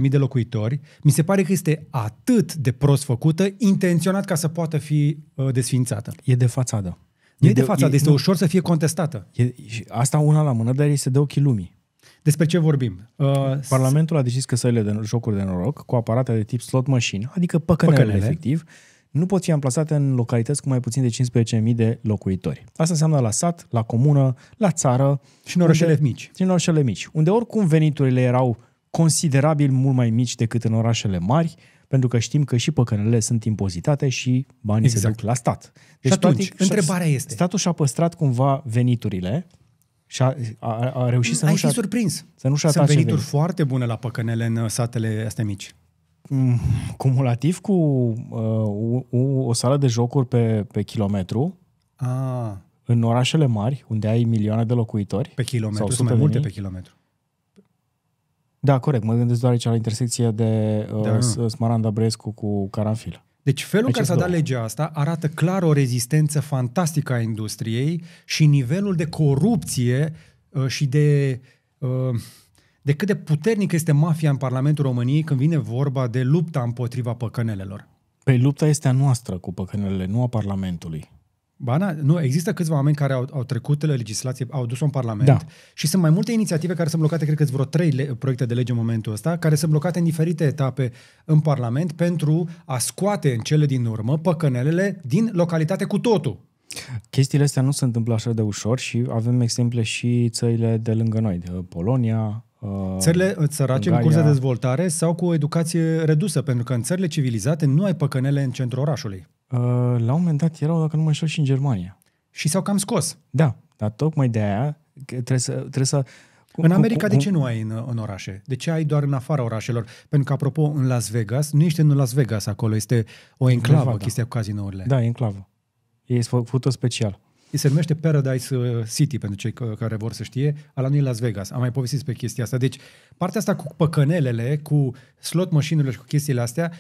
15.000 de locuitori, mi se pare că este atât de prost făcută, intenționat ca să poată fi uh, desfințată. E de fațadă. E, e de, de fațadă, e, este nu, ușor să fie contestată. E, asta una la mână, dar este de ochii lumii. Despre ce vorbim? Uh, Parlamentul a decis că săile de jocuri de noroc cu aparate de tip slot machine, adică păcănele, păcănele. efectiv, nu pot fi amplasate în localități cu mai puțin de 15.000 de locuitori. Asta înseamnă la sat, la comună, la țară. Și în orășele unde, mici. Și în orășele mici, unde oricum veniturile erau considerabil mult mai mici decât în orașele mari, pentru că știm că și păcănele sunt impozitate și banii exact. se duc la stat. Deci, și atunci, atunci. întrebarea este... Statul și-a păstrat cumva veniturile și a, a, a reușit să Ai nu fi surprins. Să nu Sunt venituri venit. foarte bune la păcănele în satele astea mici. Mm, cumulativ cu uh, o, o sală de jocuri pe, pe kilometru, ah. în orașele mari, unde ai milioane de locuitori, pe kilometru, sau sunt mai multe mii, pe kilometru da, corect. Mă gândesc doar aici la intersecția de uh, da. Smaranda Brescu cu Caranfil. Deci felul în care s-a dat legea asta arată clar o rezistență fantastică a industriei și nivelul de corupție uh, și de, uh, de cât de puternic este mafia în Parlamentul României când vine vorba de lupta împotriva păcănelelor. Păi lupta este a noastră cu păcănelele, nu a Parlamentului. Bana, nu, există câțiva oameni care au, au trecut legislație, au dus-o în Parlament da. și sunt mai multe inițiative care sunt blocate, cred că vreo trei le, proiecte de lege în momentul ăsta, care sunt blocate în diferite etape în Parlament pentru a scoate în cele din urmă păcănelele din localitate cu totul. Chestiile astea nu se întâmplă așa de ușor și avem exemple și țările de lângă noi, de Polonia, uh, Țările uh, sărace în curs de dezvoltare sau cu o educație redusă, pentru că în țările civilizate nu ai păcănele în centrul orașului. Uh, la un moment dat erau, dacă nu mă știu, și în Germania. Și s-au cam scos. Da, dar tocmai de aia trebuie să... Trebuie să în America de ce nu ai în, în orașe? De ce ai doar în afara orașelor? Pentru că, apropo, în Las Vegas, nu ești în Las Vegas acolo, este o enclavă, Nevada. chestia cu cazinourile. Da, e enclavă. E făcută special. Se numește Paradise uh, City, pentru cei care vor să știe, ala nu e Las Vegas. Am mai povestit pe chestia asta. Deci, partea asta cu păcănelele, cu slot mașinurile și cu chestiile astea,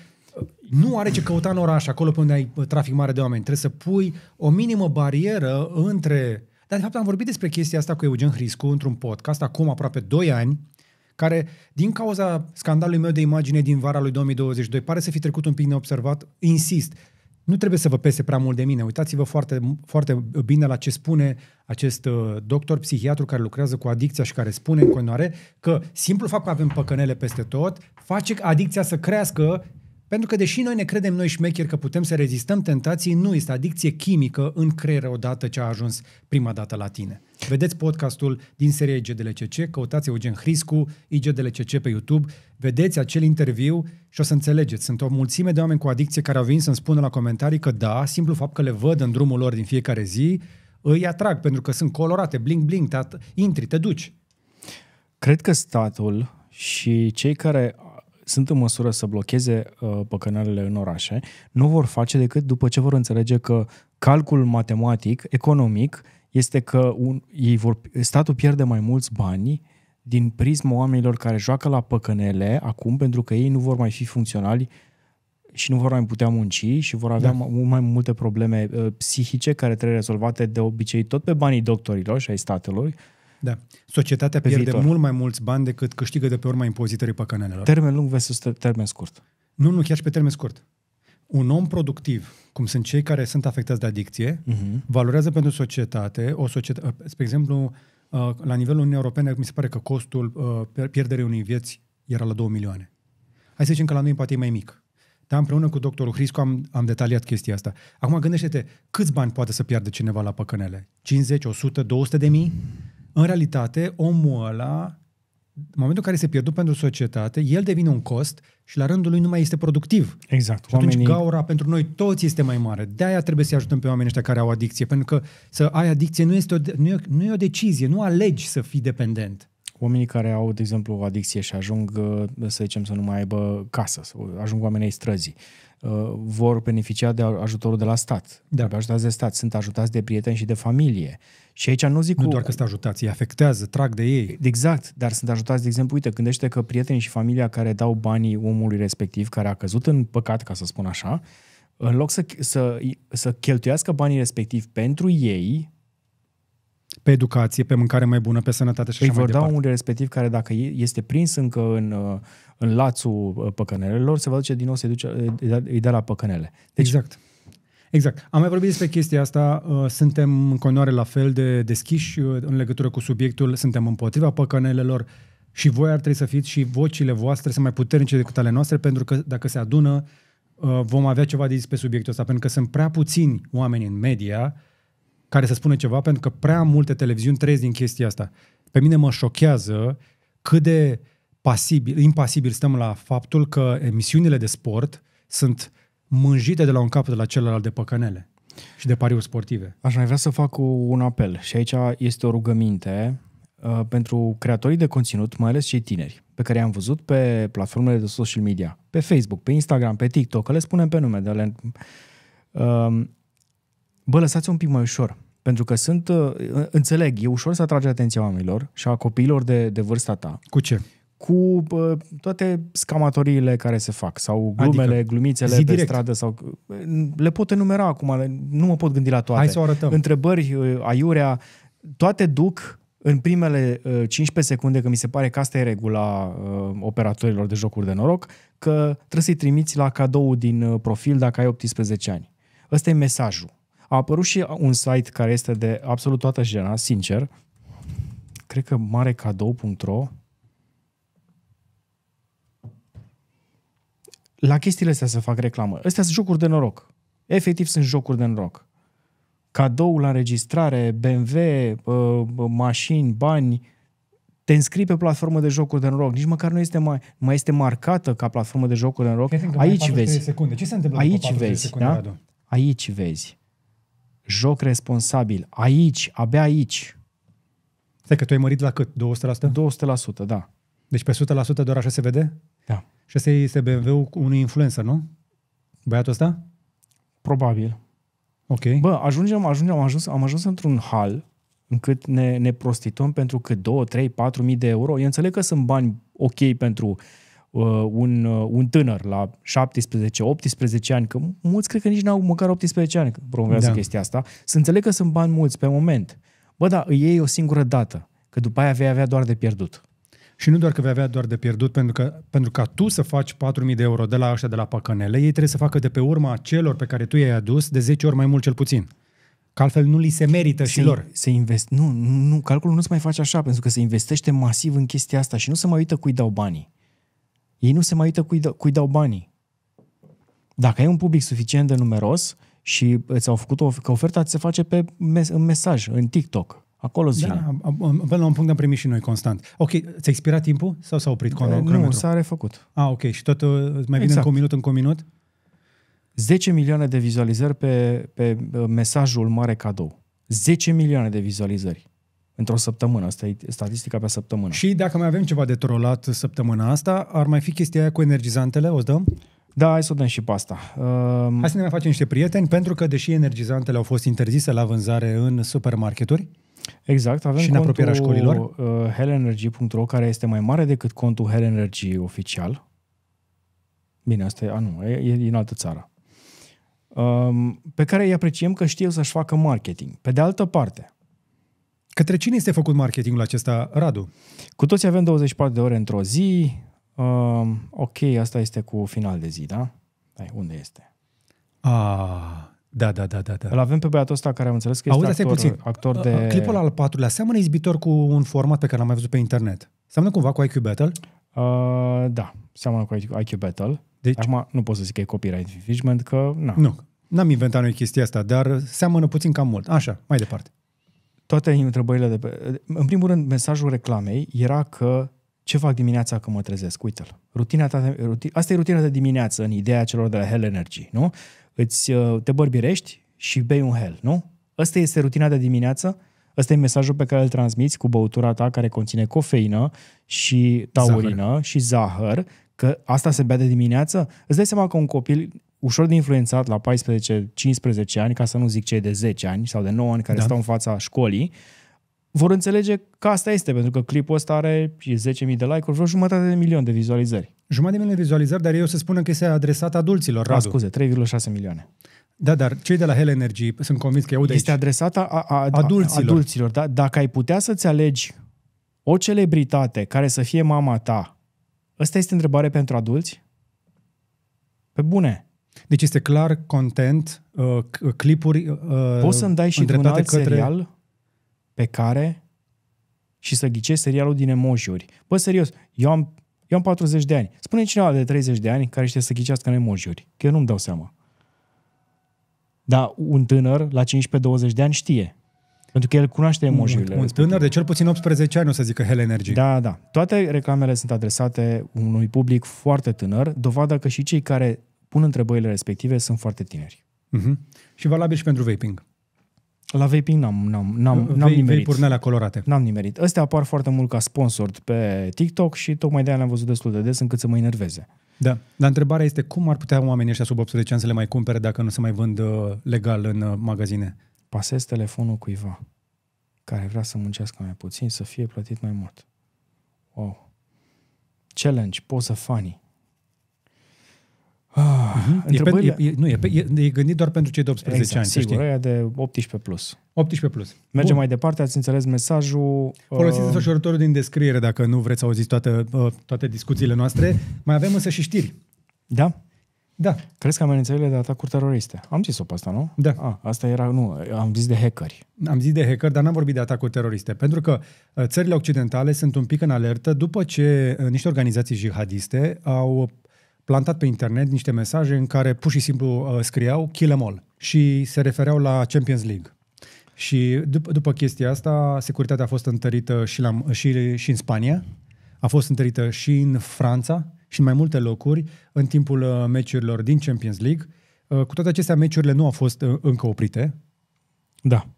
nu are ce căuta în oraș, acolo pe unde ai trafic mare de oameni. Trebuie să pui o minimă barieră între... Dar, de fapt, am vorbit despre chestia asta cu Eugen Hriscu într-un podcast acum aproape 2 ani, care, din cauza scandalului meu de imagine din vara lui 2022, pare să fi trecut un pic neobservat. Insist, nu trebuie să vă pese prea mult de mine. Uitați-vă foarte, foarte bine la ce spune acest uh, doctor psihiatru care lucrează cu adicția și care spune în continuare că simplu fapt că avem păcănele peste tot face adicția să crească pentru că deși noi ne credem noi șmecheri că putem să rezistăm tentației, nu este adicție chimică în creier odată ce a ajuns prima dată la tine. Vedeți podcastul din seria IGDLCC, căutați Eugen Hriscu, IGDLCC pe YouTube, vedeți acel interviu și o să înțelegeți. Sunt o mulțime de oameni cu adicție care au venit să-mi spună la comentarii că da, simplu fapt că le văd în drumul lor din fiecare zi, îi atrag pentru că sunt colorate, bling-bling, intri, te duci. Cred că statul și cei care sunt în măsură să blocheze uh, păcănelele în orașe, nu vor face decât după ce vor înțelege că calcul matematic, economic, este că un, ei vor, statul pierde mai mulți bani din prisma oamenilor care joacă la păcănele acum, pentru că ei nu vor mai fi funcționali și nu vor mai putea munci și vor avea da. mult mai multe probleme uh, psihice care trebuie rezolvate de obicei tot pe banii doctorilor și ai statelor, da. Societatea pierde viitor. mult mai mulți bani decât câștigă de pe urma impozitării păcănelelor. Termen lung versus termen scurt. Nu, nu, chiar și pe termen scurt. Un om productiv, cum sunt cei care sunt afectați de adicție, uh-huh. valorează pentru societate, o societate, ă, spre exemplu, ă, la nivelul Uniunii Europene, mi se pare că costul ă, pierderii unei vieți era la 2 milioane. Hai să zicem că la noi poate e mai mic. Dar împreună cu doctorul Hrisco am, am detaliat chestia asta. Acum gândește-te, câți bani poate să piardă cineva la păcănele? 50, 100, 200 de mii? În realitate, omul ăla, în momentul în care se pierdut pentru societate, el devine un cost și la rândul lui nu mai este productiv. Exact. Și oamenii... atunci gaura pentru noi toți este mai mare. De-aia trebuie să-i ajutăm pe oamenii ăștia care au adicție, pentru că să ai adicție nu, este o, nu, e, nu e o decizie, nu alegi să fii dependent oamenii care au, de exemplu, o adicție și ajung, uh, să zicem, să nu mai aibă casă, să ajung oamenii străzii, uh, vor beneficia de ajutorul de la stat. Da. Pe ajutați de stat, sunt ajutați de prieteni și de familie. Și aici nu zic... Nu cu... doar că sunt ajutați, îi afectează, trag de ei. Exact, dar sunt ajutați, de exemplu, uite, gândește că prietenii și familia care dau banii omului respectiv, care a căzut în păcat, ca să spun așa, în loc să, să, să cheltuiască banii respectiv pentru ei, pe educație, pe mâncare mai bună, pe sănătate și Ei păi așa vor mai da departe. respectiv care dacă este prins încă în, uh, în lațul uh, păcănelelor, se va duce din nou să duce, uh, îi dă da, da la păcănele. Deci, exact. Exact. Am mai vorbit despre chestia asta. Suntem în continuare la fel de deschiși în legătură cu subiectul. Suntem împotriva păcănelelor și voi ar trebui să fiți și vocile voastre sunt mai puternice decât ale noastre pentru că dacă se adună vom avea ceva de zis pe subiectul ăsta pentru că sunt prea puțini oameni în media care să spună ceva, pentru că prea multe televiziuni trăiesc din chestia asta. Pe mine mă șochează cât de pasibil, impasibil stăm la faptul că emisiunile de sport sunt mânjite de la un capăt la celălalt de păcănele și de pariuri sportive. Aș mai vrea să fac un apel și aici este o rugăminte uh, pentru creatorii de conținut, mai ales cei tineri, pe care i-am văzut pe platformele de social media, pe Facebook, pe Instagram, pe TikTok, că le spunem pe nume, de ale... Uh, bă, lăsați un pic mai ușor. Pentru că sunt, uh, înțeleg, e ușor să atragi atenția oamenilor și a copiilor de, de vârsta ta. Cu ce? Cu bă, toate scamatoriile care se fac sau adică? glumele, adică, glumițele pe direct. stradă sau le pot enumera acum, nu mă pot gândi la toate. Hai să o arătăm. Întrebări, uh, aiurea, toate duc în primele 15 uh, secunde, că mi se pare că asta e regula operatorilor de jocuri de noroc, că trebuie să-i trimiți la cadou din profil dacă ai 18 ani. Ăsta e mesajul. A apărut și un site care este de absolut toată jena, sincer. Cred că marecadou.ro La chestiile astea se fac reclamă. Astea sunt jocuri de noroc. Efectiv sunt jocuri de noroc. Cadou la înregistrare, BMW, uh, mașini, bani, te înscrii pe platformă de jocuri de noroc, nici măcar nu este mai, mai este marcată ca platformă de jocuri de noroc. Aici vezi. Secunde. Ce se întâmplă aici vezi, secunde, da? Aici vezi joc responsabil, aici, abia aici. Stai că tu ai mărit la cât? 200%? 200%, da. Deci pe 100% doar așa se vede? Da. Și asta este BMW-ul unui influencer, nu? Băiatul ăsta? Probabil. Ok. Bă, ajungem, ajungem, am ajuns, am ajuns într-un hal încât ne, ne prostituăm pentru cât 2, 3, 4 mii de euro. Eu înțeleg că sunt bani ok pentru Uh, un, uh, un tânăr la 17-18 ani, că mulți cred că nici n-au măcar 18 ani că promovează da. chestia asta, să înțeleg că sunt bani mulți pe moment. Bă, da, îi iei o singură dată, că după aia vei avea doar de pierdut. Și nu doar că vei avea doar de pierdut, pentru că pentru ca tu să faci 4.000 de euro de la ăștia de la păcănele, ei trebuie să facă de pe urma celor pe care tu i-ai adus de 10 ori mai mult cel puțin. Că altfel nu li se merită se, și lor. Se invest... Nu, nu, calculul nu se mai face așa, pentru că se investește masiv în chestia asta și nu se mai uită cui dau banii. Ei nu se mai uită cui, dă, cui dau banii. Dacă ai un public suficient de numeros și îți au făcut o, că oferta ți se face pe mes, în mesaj, în TikTok, Acolo zi. Da, până la un punct am primit și noi constant. Ok, ți-a expirat timpul sau s-a oprit cronometrul? Nu, s-a refăcut. Ah, ok. Și tot uh, mai vine exact. încă un minut, încă un minut? 10 milioane de vizualizări pe, pe uh, mesajul mare cadou. 10 milioane de vizualizări. Într-o săptămână, asta e statistica pe săptămână. Și dacă mai avem ceva de trolat săptămâna asta, ar mai fi chestia aia cu energizantele, o dăm? Da, hai să o dăm și pe asta. Um... Hai să ne mai facem niște prieteni, pentru că deși energizantele au fost interzise la vânzare în supermarketuri, Exact, avem și în apropierea școlilor. Uh, care este mai mare decât contul Energy oficial. Bine, asta e, a, nu, e, e din altă țară. Um, pe care îi apreciem că știu să-și facă marketing. Pe de altă parte, Către cine este făcut marketingul acesta, Radu? Cu toți avem 24 de ore într-o zi. Uh, ok, asta este cu final de zi, da? Hai, unde este? Ah, da, da, da, da. da. Îl avem pe băiatul ăsta care am înțeles că Auzi, este actor, puțin. actor de... Clipul al patrulea seamănă izbitor cu un format pe care l-am mai văzut pe internet. Seamănă cumva cu IQ Battle? Uh, da, seamănă cu IQ, IQ Battle. Deci... Acum nu pot să zic că e copyright infringement, că na. nu. N-am inventat noi chestia asta, dar seamănă puțin cam mult. Așa, mai departe toate întrebările de pe... În primul rând, mesajul reclamei era că ce fac dimineața când mă trezesc? Uite-l. Rutina ta, ruti, asta e rutina de dimineață în ideea celor de la Hell Energy, nu? Îți, uh, te bărbirești și bei un Hell, nu? Asta este rutina de dimineață? Asta e mesajul pe care îl transmiți cu băutura ta care conține cofeină și taurină zahăr. și zahăr, că asta se bea de dimineață? Îți dai seama că un copil ușor de influențat la 14-15 ani, ca să nu zic cei de 10 ani sau de 9 ani care da. stau în fața școlii, vor înțelege că asta este, pentru că clipul ăsta are 10.000 de like-uri, vreo jumătate de milion de vizualizări. Jumătate de milion de vizualizări, dar eu să spun că este adresat adulților, ah, Radu. A, scuze, 3,6 milioane. Da, dar cei de la Hell Energy sunt convins că e Este adresată a, a, adulților. adulților da? Dacă ai putea să-ți alegi o celebritate care să fie mama ta, ăsta este întrebare pentru adulți? Pe bune. Deci este clar content, uh, uh, clipuri uh, Poți să-mi dai și un alt către... serial pe care și să ghicești serialul din emojiuri. Bă, serios, eu am, eu am 40 de ani. Spune cineva de 30 de ani care știe să ghicească în emojiuri, că eu nu-mi dau seama. Dar un tânăr la 15-20 de ani știe. Pentru că el cunoaște emojiurile. Un, un tânăr de cel puțin 18 ani, o să zică Hell Energy. Da, da. Toate reclamele sunt adresate unui public foarte tânăr, dovada că și cei care pun întrebările respective sunt foarte tineri. Uh-huh. Și valabil și pentru vaping. La vaping n-am, n-am, n-am, n-am Vei, nimerit. Vei urile colorate. N-am nimerit. Ăstea apar foarte mult ca sponsored pe TikTok și tocmai de-aia le-am văzut destul de des încât să mă enerveze. Da, dar întrebarea este cum ar putea oamenii ăștia sub 18 ani să le mai cumpere dacă nu se mai vând uh, legal în uh, magazine? Pasez telefonul cuiva care vrea să muncească mai puțin, să fie plătit mai mult. Wow. Challenge, poză funny. Ah, mhm. e, pe, e, nu, e, e, e gândit doar pentru cei de 18 exact, ani. Sigur, știi? aia de 18 plus. 18 plus. Mergem Bun. mai departe, ați înțeles mesajul. Uh, Folosiți uh... desfășurătorul din descriere dacă nu vreți să auziți toate uh, toate discuțiile noastre. Mai avem însă și știri. Da? Da. Crezi că amenințările de atacuri teroriste? Am zis-o pe asta, nu? Da. A, ah, asta era, nu, am zis de hackeri. Am zis de hacker, dar n-am vorbit de atacuri teroriste, pentru că uh, țările occidentale sunt un pic în alertă după ce uh, niște organizații jihadiste au plantat pe internet niște mesaje în care pur și simplu uh, scriau kill em all și se refereau la Champions League. Și după după chestia asta, securitatea a fost întărită și, la, și, și în Spania, a fost întărită și în Franța și în mai multe locuri în timpul uh, meciurilor din Champions League. Uh, cu toate acestea, meciurile nu au fost încă oprite. Da.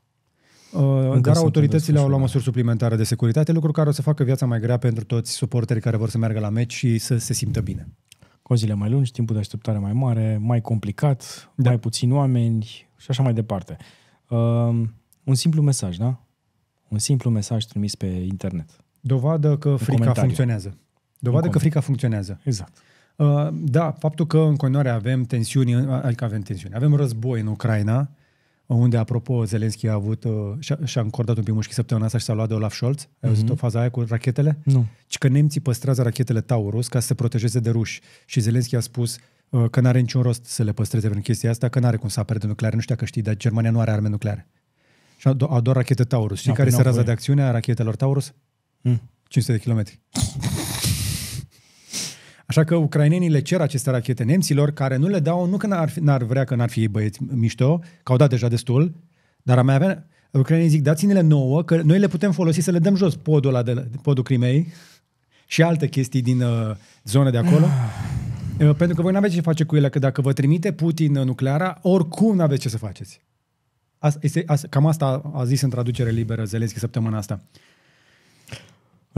Încă dar autoritățile au luat măsuri suplimentare de securitate, lucru care o să facă viața mai grea pentru toți suporterii care vor să meargă la meci și să se simtă bine. Cozile mai lungi, timpul de așteptare mai mare, mai complicat, da. mai puțini oameni și așa mai departe. Um, un simplu mesaj, da? Un simplu mesaj trimis pe internet. Dovadă că frica funcționează. Dovadă că frica funcționează. Exact. Uh, da, faptul că în continuare avem tensiuni, adică avem tensiuni, avem război în Ucraina, uh, unde, apropo, Zelenski a avut uh, și-a, încordat un pic mușchi săptămâna asta și s-a luat de Olaf Scholz. Ai mm-hmm. auzit o faza aia cu rachetele? Nu. Ci că nemții păstrează rachetele Taurus ca să se protejeze de ruși. Și Zelenski a spus uh, că n-are niciun rost să le păstreze pentru chestia asta, că n-are cum să apere de nucleare, nu știa că știi, dar Germania nu are arme nucleare. Și au doar rachete Taurus. Și care păi este raza de acțiune a rachetelor Taurus? Mm. 500 de kilometri. [laughs] Așa că ucrainenii le cer aceste rachete nemților, care nu le dau, nu că n-ar, fi, n-ar vrea că n-ar fi ei băieți mișto, că au dat deja destul, dar mai avea... Ucrainenii zic, dați-ne-le nouă, că noi le putem folosi să le dăm jos podul ăla de, podul Crimei și alte chestii din uh, zona de acolo. Ah. Uh, pentru că voi nu aveți ce face cu ele, că dacă vă trimite Putin nucleara, oricum nu aveți ce să faceți. Asta, este, asta, cam asta a zis în traducere liberă Zelenski săptămâna asta.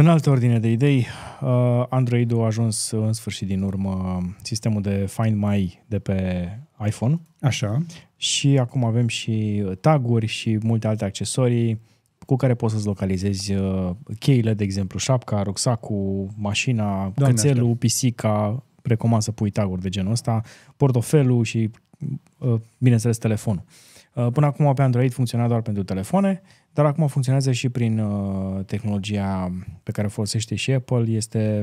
În altă ordine de idei, uh, Android-ul a ajuns în sfârșit din urmă sistemul de Find My de pe iPhone. Așa. Și acum avem și taguri și multe alte accesorii cu care poți să-ți localizezi uh, cheile, de exemplu, șapca, rucsacul, mașina, Doamne cățelul, așa. pisica, recomand să pui taguri de genul ăsta, portofelul și, uh, bineînțeles, telefonul. Până acum pe Android funcționa doar pentru telefoane, uh, dar acum funcționează și prin uh, tehnologia pe care o folosește și Apple, este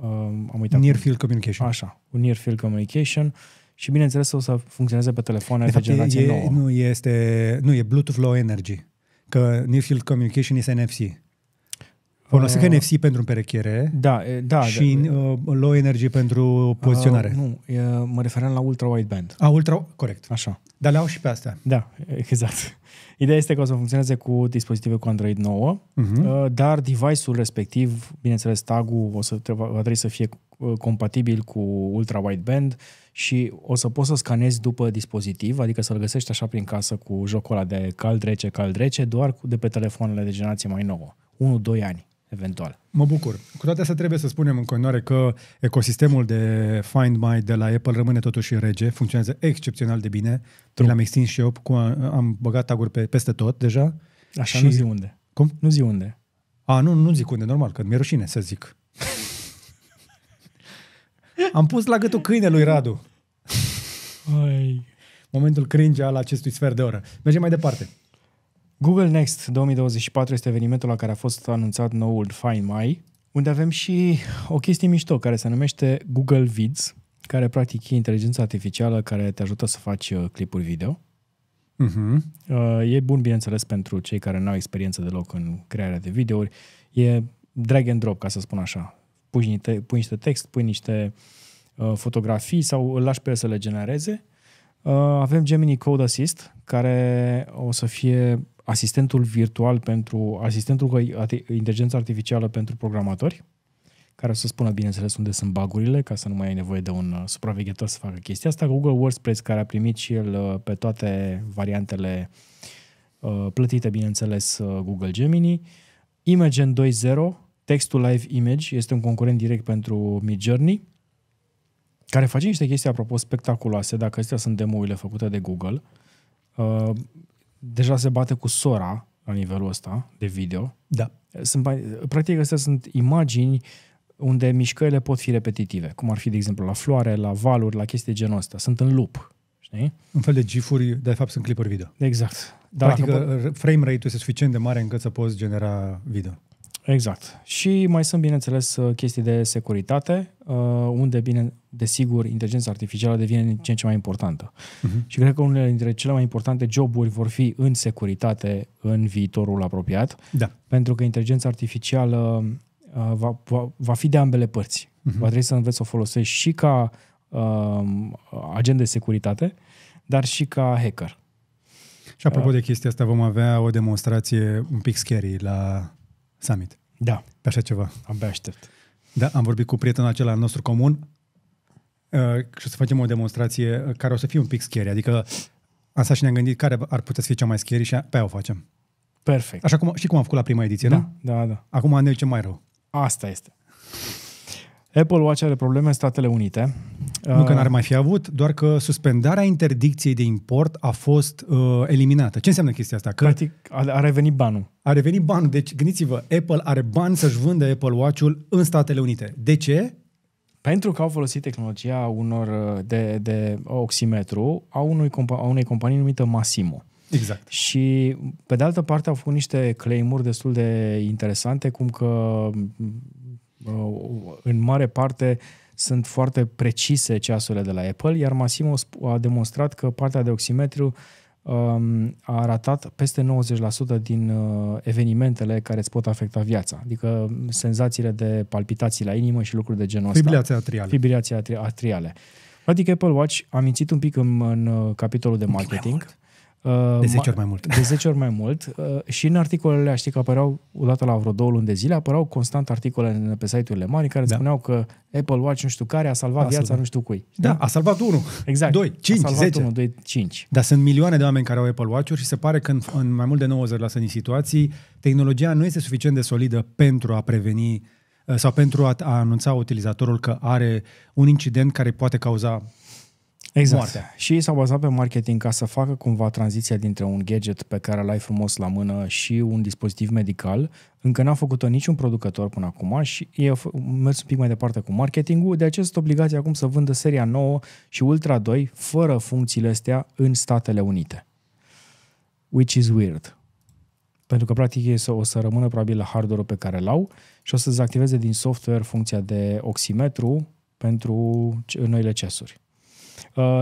uh, am uitat. Near Field Communication. Așa, un Near Field Communication și bineînțeles o să funcționeze pe telefoane de, de fapt, generație e, nouă. Nu, este, nu, e Bluetooth Low Energy, că Near Field Communication este NFC. Folosesc uh, eh, NFC pentru împerechiere da, eh, da, și da, uh, low energy pentru ah, poziționare. Uh, nu, e, mă referam la ultra-wideband. A, ultra, corect. Așa. Dar le au și pe astea. Da, exact. Ideea este că o să funcționeze cu dispozitive cu Android 9, uh-huh. Mhm. dar device-ul respectiv, bineînțeles, tag-ul o să treba, va trebui să fie compatibil cu ultra-wideband și o să poți să scanezi după dispozitiv, adică să-l găsești așa prin casă cu jocul ăla de cald-rece, cald-rece, doar de pe telefoanele de generație mai nouă, 1-2 ani eventual. Mă bucur. Cu toate astea trebuie să spunem în continuare că ecosistemul de Find My de la Apple rămâne totuși rege, funcționează excepțional de bine. True. L-am extins și eu, cu, am băgat taguri pe, peste tot deja. Așa, și... nu zi unde. Cum? Nu zi unde. A, nu, nu zic unde, normal, că mi-e rușine să zic. [laughs] am pus la gâtul câinelui Radu. Ai. Momentul cringe al acestui sfert de oră. Mergem mai departe. Google Next 2024 este evenimentul la care a fost anunțat noul Find My, unde avem și o chestie mișto care se numește Google Vids, care practic e inteligența artificială care te ajută să faci uh, clipuri video. Uh-huh. E bun, bineînțeles, pentru cei care nu au experiență deloc în crearea de videouri. E drag and drop, ca să spun așa. Pui niște, pui niște text, pui niște uh, fotografii sau îl lași pe el să le genereze. Uh, avem Gemini Code Assist, care o să fie asistentul virtual pentru, asistentul cu inteligență artificială pentru programatori, care o să spună, bineînțeles, unde sunt bagurile, ca să nu mai ai nevoie de un uh, supraveghetor să facă chestia asta. Google WordPress, care a primit și el uh, pe toate variantele uh, plătite, bineînțeles, Google Gemini. Imagen 2.0, textul Live Image, este un concurent direct pentru Midjourney, care face niște chestii, apropo, spectaculoase, dacă astea sunt demo-urile făcute de Google deja se bate cu sora la nivelul ăsta de video. Da. Sunt, practic, astea sunt imagini unde mișcările pot fi repetitive, cum ar fi, de exemplu, la floare, la valuri, la chestii de genul ăsta. Sunt în loop, știi? Un fel de gifuri, de fapt sunt clipuri video. Exact. Dar Practic, dacă... frame rate-ul este suficient de mare încât să poți genera video. Exact. Și mai sunt, bineînțeles, uh, chestii de securitate, uh, unde, bine, desigur, inteligența artificială devine din ce în ce mai importantă. Uh-huh. Și cred că unele dintre cele mai importante joburi vor fi în securitate în viitorul apropiat, da. pentru că inteligența artificială uh, va, va, va fi de ambele părți. Uh-huh. Va trebui să înveți să o folosești și ca um, agent de securitate, dar și ca hacker. Și apropo de chestia asta, vom avea o demonstrație un pic scary la summit. Da. Pe așa ceva. Abia aștept. Da, am vorbit cu prietenul acela nostru comun uh, și o să facem o demonstrație uh, care o să fie un pic scary. Adică asta și ne-am gândit care ar putea să fie cea mai scary și pe aia o facem. Perfect. Așa cum, și cum am făcut la prima ediție, da? Nu? Da, da. Acum ne ducem mai rău. Asta este. Apple Watch are probleme în Statele Unite. Nu că uh, n-ar mai fi avut, doar că suspendarea interdicției de import a fost uh, eliminată. Ce înseamnă chestia asta? Că Practic a revenit banul. A revenit banul. Deci gândiți-vă, Apple are bani să-și vândă Apple Watch-ul în Statele Unite. De ce? Pentru că au folosit tehnologia unor uh, de, de oximetru a, unui, a unei companii numită Massimo. Exact. Și, pe de altă parte, au făcut niște claim-uri destul de interesante, cum că în mare parte sunt foarte precise ceasurile de la Apple, iar Massimo a demonstrat că partea de oximetru um, a ratat peste 90% din uh, evenimentele care îți pot afecta viața, adică um, senzațiile de palpitații la inimă și lucruri de genul ăsta. Fibrilația atriale. Fibrilații atriale. Practic Apple Watch a mințit un pic în, în uh, capitolul de marketing. De 10 ori mai mult. De 10 ori mai mult. Uh, și în articolele, știi că apăreau odată la vreo două luni de zile, apăreau constant articole pe site-urile mari care da. spuneau că Apple Watch nu știu care a salvat a viața salvat. nu știu cui. Da, da, a salvat unul. Exact. 2, 5, a salvat 10. 1, doi, cinci. Dar sunt milioane de oameni care au Apple Watch-uri și se pare că în, în mai mult de 90% din situații tehnologia nu este suficient de solidă pentru a preveni uh, sau pentru a, a anunța utilizatorul că are un incident care poate cauza Exact. Moartea. Și ei s-au bazat pe marketing ca să facă cumva tranziția dintre un gadget pe care l-ai frumos la mână și un dispozitiv medical. Încă n-a făcut-o niciun producător până acum și ei au mers un pic mai departe cu marketingul, de aceea sunt obligați acum să vândă seria 9 și Ultra 2 fără funcțiile astea în Statele Unite. Which is weird. Pentru că practic ei o să rămână probabil la hardware-ul pe care l-au și o să dezactiveze din software funcția de oximetru pentru noile ceasuri.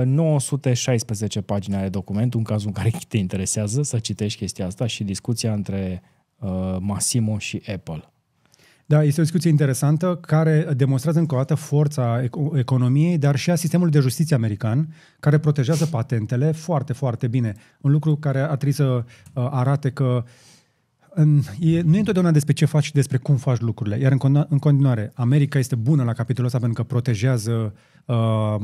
916 uh, pagini are documentul, în cazul în care [laughs] te interesează să citești chestia asta și discuția între uh, Massimo și Apple. Da, este o discuție interesantă care demonstrează încă o dată forța economiei, dar și a sistemului de justiție american, care protejează patentele foarte, foarte bine. Un lucru care ar trebui să uh, arate că în, e, nu e întotdeauna despre ce faci și despre cum faci lucrurile. Iar în, în continuare, America este bună la capitolul ăsta pentru că protejează uh,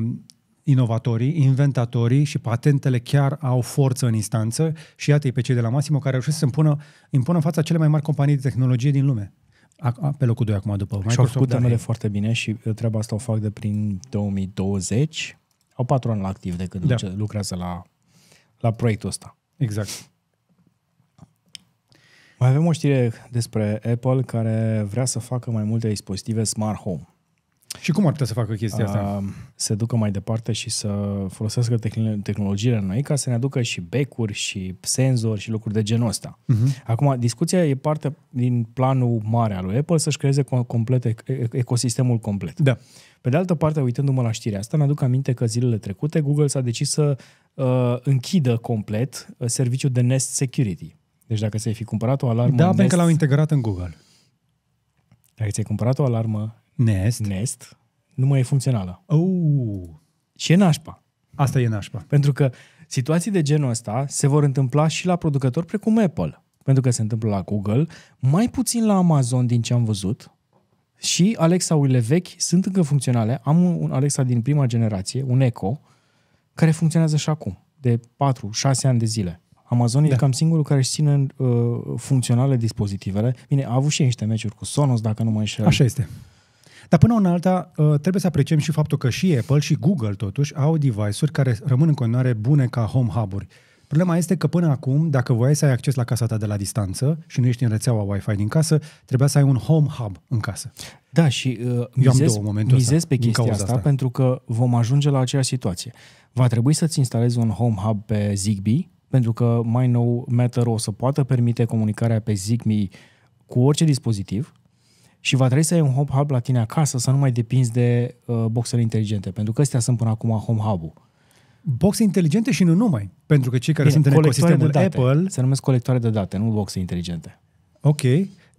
inovatorii, inventatorii și patentele chiar au forță în instanță și iată-i pe cei de la Massimo care reușesc să impună, impună în fața cele mai mari companii de tehnologie din lume. A, a, pe locul 2 acum după Și-au făcut temele foarte bine și uh, treaba asta o fac de prin 2020. Au patru ani la activ de când da. lucrează la, la proiectul ăsta. Exact. Mai avem o știre despre Apple care vrea să facă mai multe dispozitive smart home. Și cum ar putea să facă chestia asta? Să ah, se ducă mai departe și să folosească tehnologiile noi ca să ne aducă și becuri și senzori și lucruri de genul ăsta. Uh-huh. Acum, discuția e parte din planul mare al lui Apple să-și creeze complet, ecosistemul complet. Da. Pe de altă parte, uitându-mă la știrea asta, mi-aduc aminte că zilele trecute Google s-a decis să uh, închidă complet uh, serviciul de Nest Security. Deci dacă ți-ai fi cumpărat o alarmă... Da, pentru Nest... că l-au integrat în Google. Dacă ți-ai cumpărat o alarmă Nest. Nest nu mai e funcțională. Oh. Și e nașpa. Asta e nașpa. Pentru că situații de genul ăsta se vor întâmpla și la producători precum Apple. Pentru că se întâmplă la Google, mai puțin la Amazon din ce am văzut. Și Alexa-urile vechi sunt încă funcționale. Am un Alexa din prima generație, un Echo, care funcționează și acum, de 4-6 ani de zile. Amazon da. e cam singurul care își ține uh, funcționale dispozitivele. Bine, a avut și niște meciuri cu Sonos, dacă nu mai înșel. Așa este. Uh, dar până în alta, uh, trebuie să apreciem și faptul că și Apple și Google, totuși, au device-uri care rămân în continuare bune ca home hub-uri. Problema este că până acum, dacă voiai să ai acces la casa ta de la distanță și nu ești în rețeaua Wi-Fi din casă, trebuia să ai un home hub în casă. Da, și uh, Eu mizez, am două mizez pe chestia asta, asta pentru că vom ajunge la aceeași situație. Va trebui să-ți instalezi un home hub pe Zigbee, pentru că mai nou Matter o să poată permite comunicarea pe Zigbee cu orice dispozitiv, și va trebui să ai un home hub la tine acasă, să nu mai depinzi de uh, boxele inteligente, pentru că astea sunt până acum home hub-ul. Boxe inteligente și nu numai, pentru că cei care Bine, sunt în ecosistemul de date. Apple... Se numesc colectoare de date, nu boxe inteligente. Ok,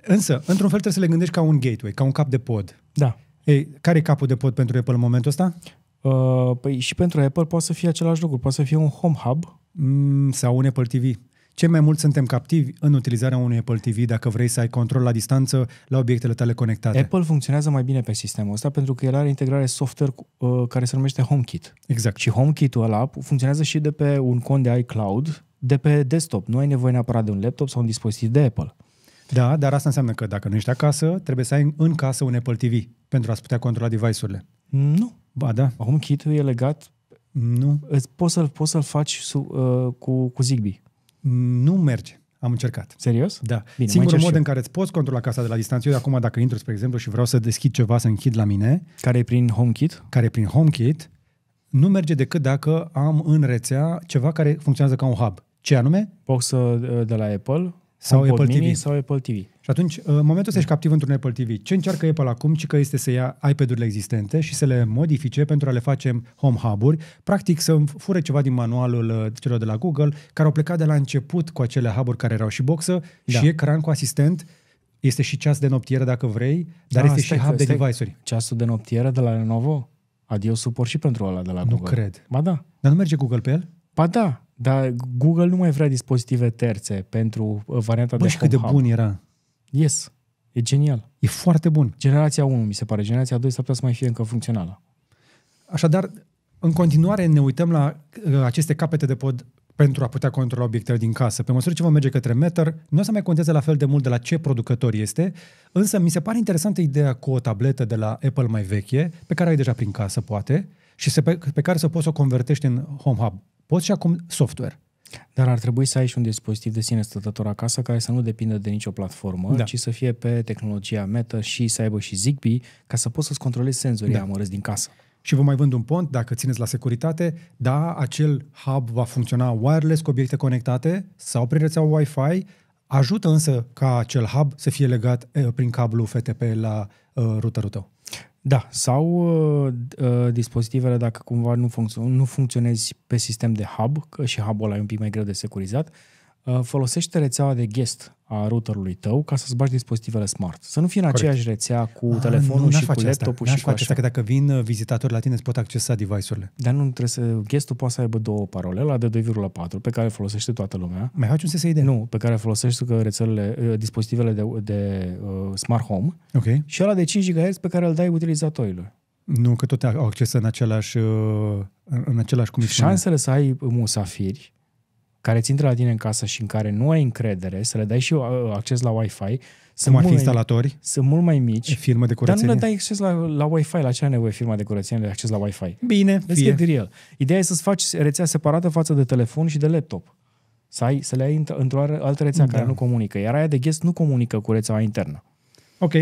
însă, într-un fel trebuie să le gândești ca un gateway, ca un cap de pod. Da. Ei, care e capul de pod pentru Apple în momentul ăsta? Uh, păi și pentru Apple poate să fie același lucru, poate să fie un home hub. Mm, sau un Apple TV. Cei mai mulți suntem captivi în utilizarea unui Apple TV dacă vrei să ai control la distanță la obiectele tale conectate. Apple funcționează mai bine pe sistemul ăsta pentru că el are integrare software uh, care se numește HomeKit. Exact. Și HomeKit-ul ăla funcționează și de pe un cont de iCloud, de pe desktop. Nu ai nevoie neapărat de un laptop sau un dispozitiv de Apple. Da, dar asta înseamnă că dacă nu ești acasă, trebuie să ai în casă un Apple TV pentru a-ți putea controla device-urile. Nu. Ba da. HomeKit ul e legat nu. poți, să-l, poți să-l faci su, uh, cu, cu Zigbee. Nu merge. Am încercat. Serios? Da. Bine, Singurul mod în care îți poți controla casa de la distanță, eu acum dacă intru, spre exemplu, și vreau să deschid ceva, să închid la mine... Care e prin HomeKit? Care e prin HomeKit, nu merge decât dacă am în rețea ceva care funcționează ca un hub. Ce anume? Box de la Apple, sau Apple TV. Mini sau Apple TV. Și atunci, uh, în momentul ăsta ești captiv într-un Apple TV. Ce încearcă Apple acum, ci că este să ia iPad-urile existente și să le modifice pentru a le face home hub-uri, practic să fure ceva din manualul uh, celor de la Google, care au plecat de la început cu acele hub-uri care erau și boxă da. și ecran cu asistent, este și ceas de noptieră dacă vrei, dar da, este stai, și hub stai, de device-uri. Ceasul de noptieră de la Lenovo? Adio suport și pentru ăla de la Google. Nu cred. Ba da. Dar nu merge Google pe el? Ba da, dar Google nu mai vrea dispozitive terțe pentru uh, varianta Bă, de și cât de bun era. Yes, e genial. E foarte bun. Generația 1, mi se pare. Generația 2 s-ar putea să mai fie încă funcțională. Așadar, în continuare ne uităm la uh, aceste capete de pod pentru a putea controla obiectele din casă. Pe măsură ce vom merge către meter, nu o să mai conteze la fel de mult de la ce producător este, însă mi se pare interesantă ideea cu o tabletă de la Apple mai veche, pe care ai deja prin casă, poate, și pe, pe care să poți să o convertești în Home Hub. Poți și acum software. Dar ar trebui să ai și un dispozitiv de sine stătător acasă care să nu depindă de nicio platformă, da. ci să fie pe tehnologia Meta și să aibă și Zigbee ca să poți să-ți controlezi senzorii da. amărâți din casă. Și vă mai vând un pont, dacă țineți la securitate, da, acel hub va funcționa wireless cu obiecte conectate sau prin rețeaua Wi-Fi, Ajută însă ca acel hub să fie legat prin cablu FTP la routerul tău. Da, sau uh, dispozitivele, dacă cumva nu, funcț- nu funcționezi pe sistem de hub, că și hub-ul ăla e un pic mai greu de securizat, uh, Uh, folosește rețeaua de guest a routerului tău ca să-ți bagi dispozitivele smart. Să nu fie în Corect. aceeași rețea cu a, ah, telefonul nu, și cu laptopul și cu așa. Asta, că dacă vin uh, vizitatori la tine îți pot accesa device-urile. Dar nu trebuie să... Guestul poate să aibă două parole, la de 2,4 pe care folosește toată lumea. Mai faci un SSID? Nu, pe care folosește că rețelele, uh, dispozitivele de, de uh, smart home. Okay. Și ăla de 5 GHz pe care îl dai utilizatorilor. Nu, că tot au acces în același, în același cum Șansele să ai musafiri care ți intră la tine în casă și în care nu ai încredere, să le dai și uh, acces la Wi-Fi, sunt mult, fi instalatori, mai, instalatori? Sunt mult mai mici. Firmă de curățenie? Dar nu le dai acces la, la Wi-Fi. La ce are nevoie firma de curățenie de acces la Wi-Fi? Bine, Let's fie. get real. Ideea e să-ți faci rețea separată față de telefon și de laptop. Să, ai, să le ai într-o altă rețea da. care nu comunică. Iar aia de guest nu comunică cu rețeaua internă. Ok.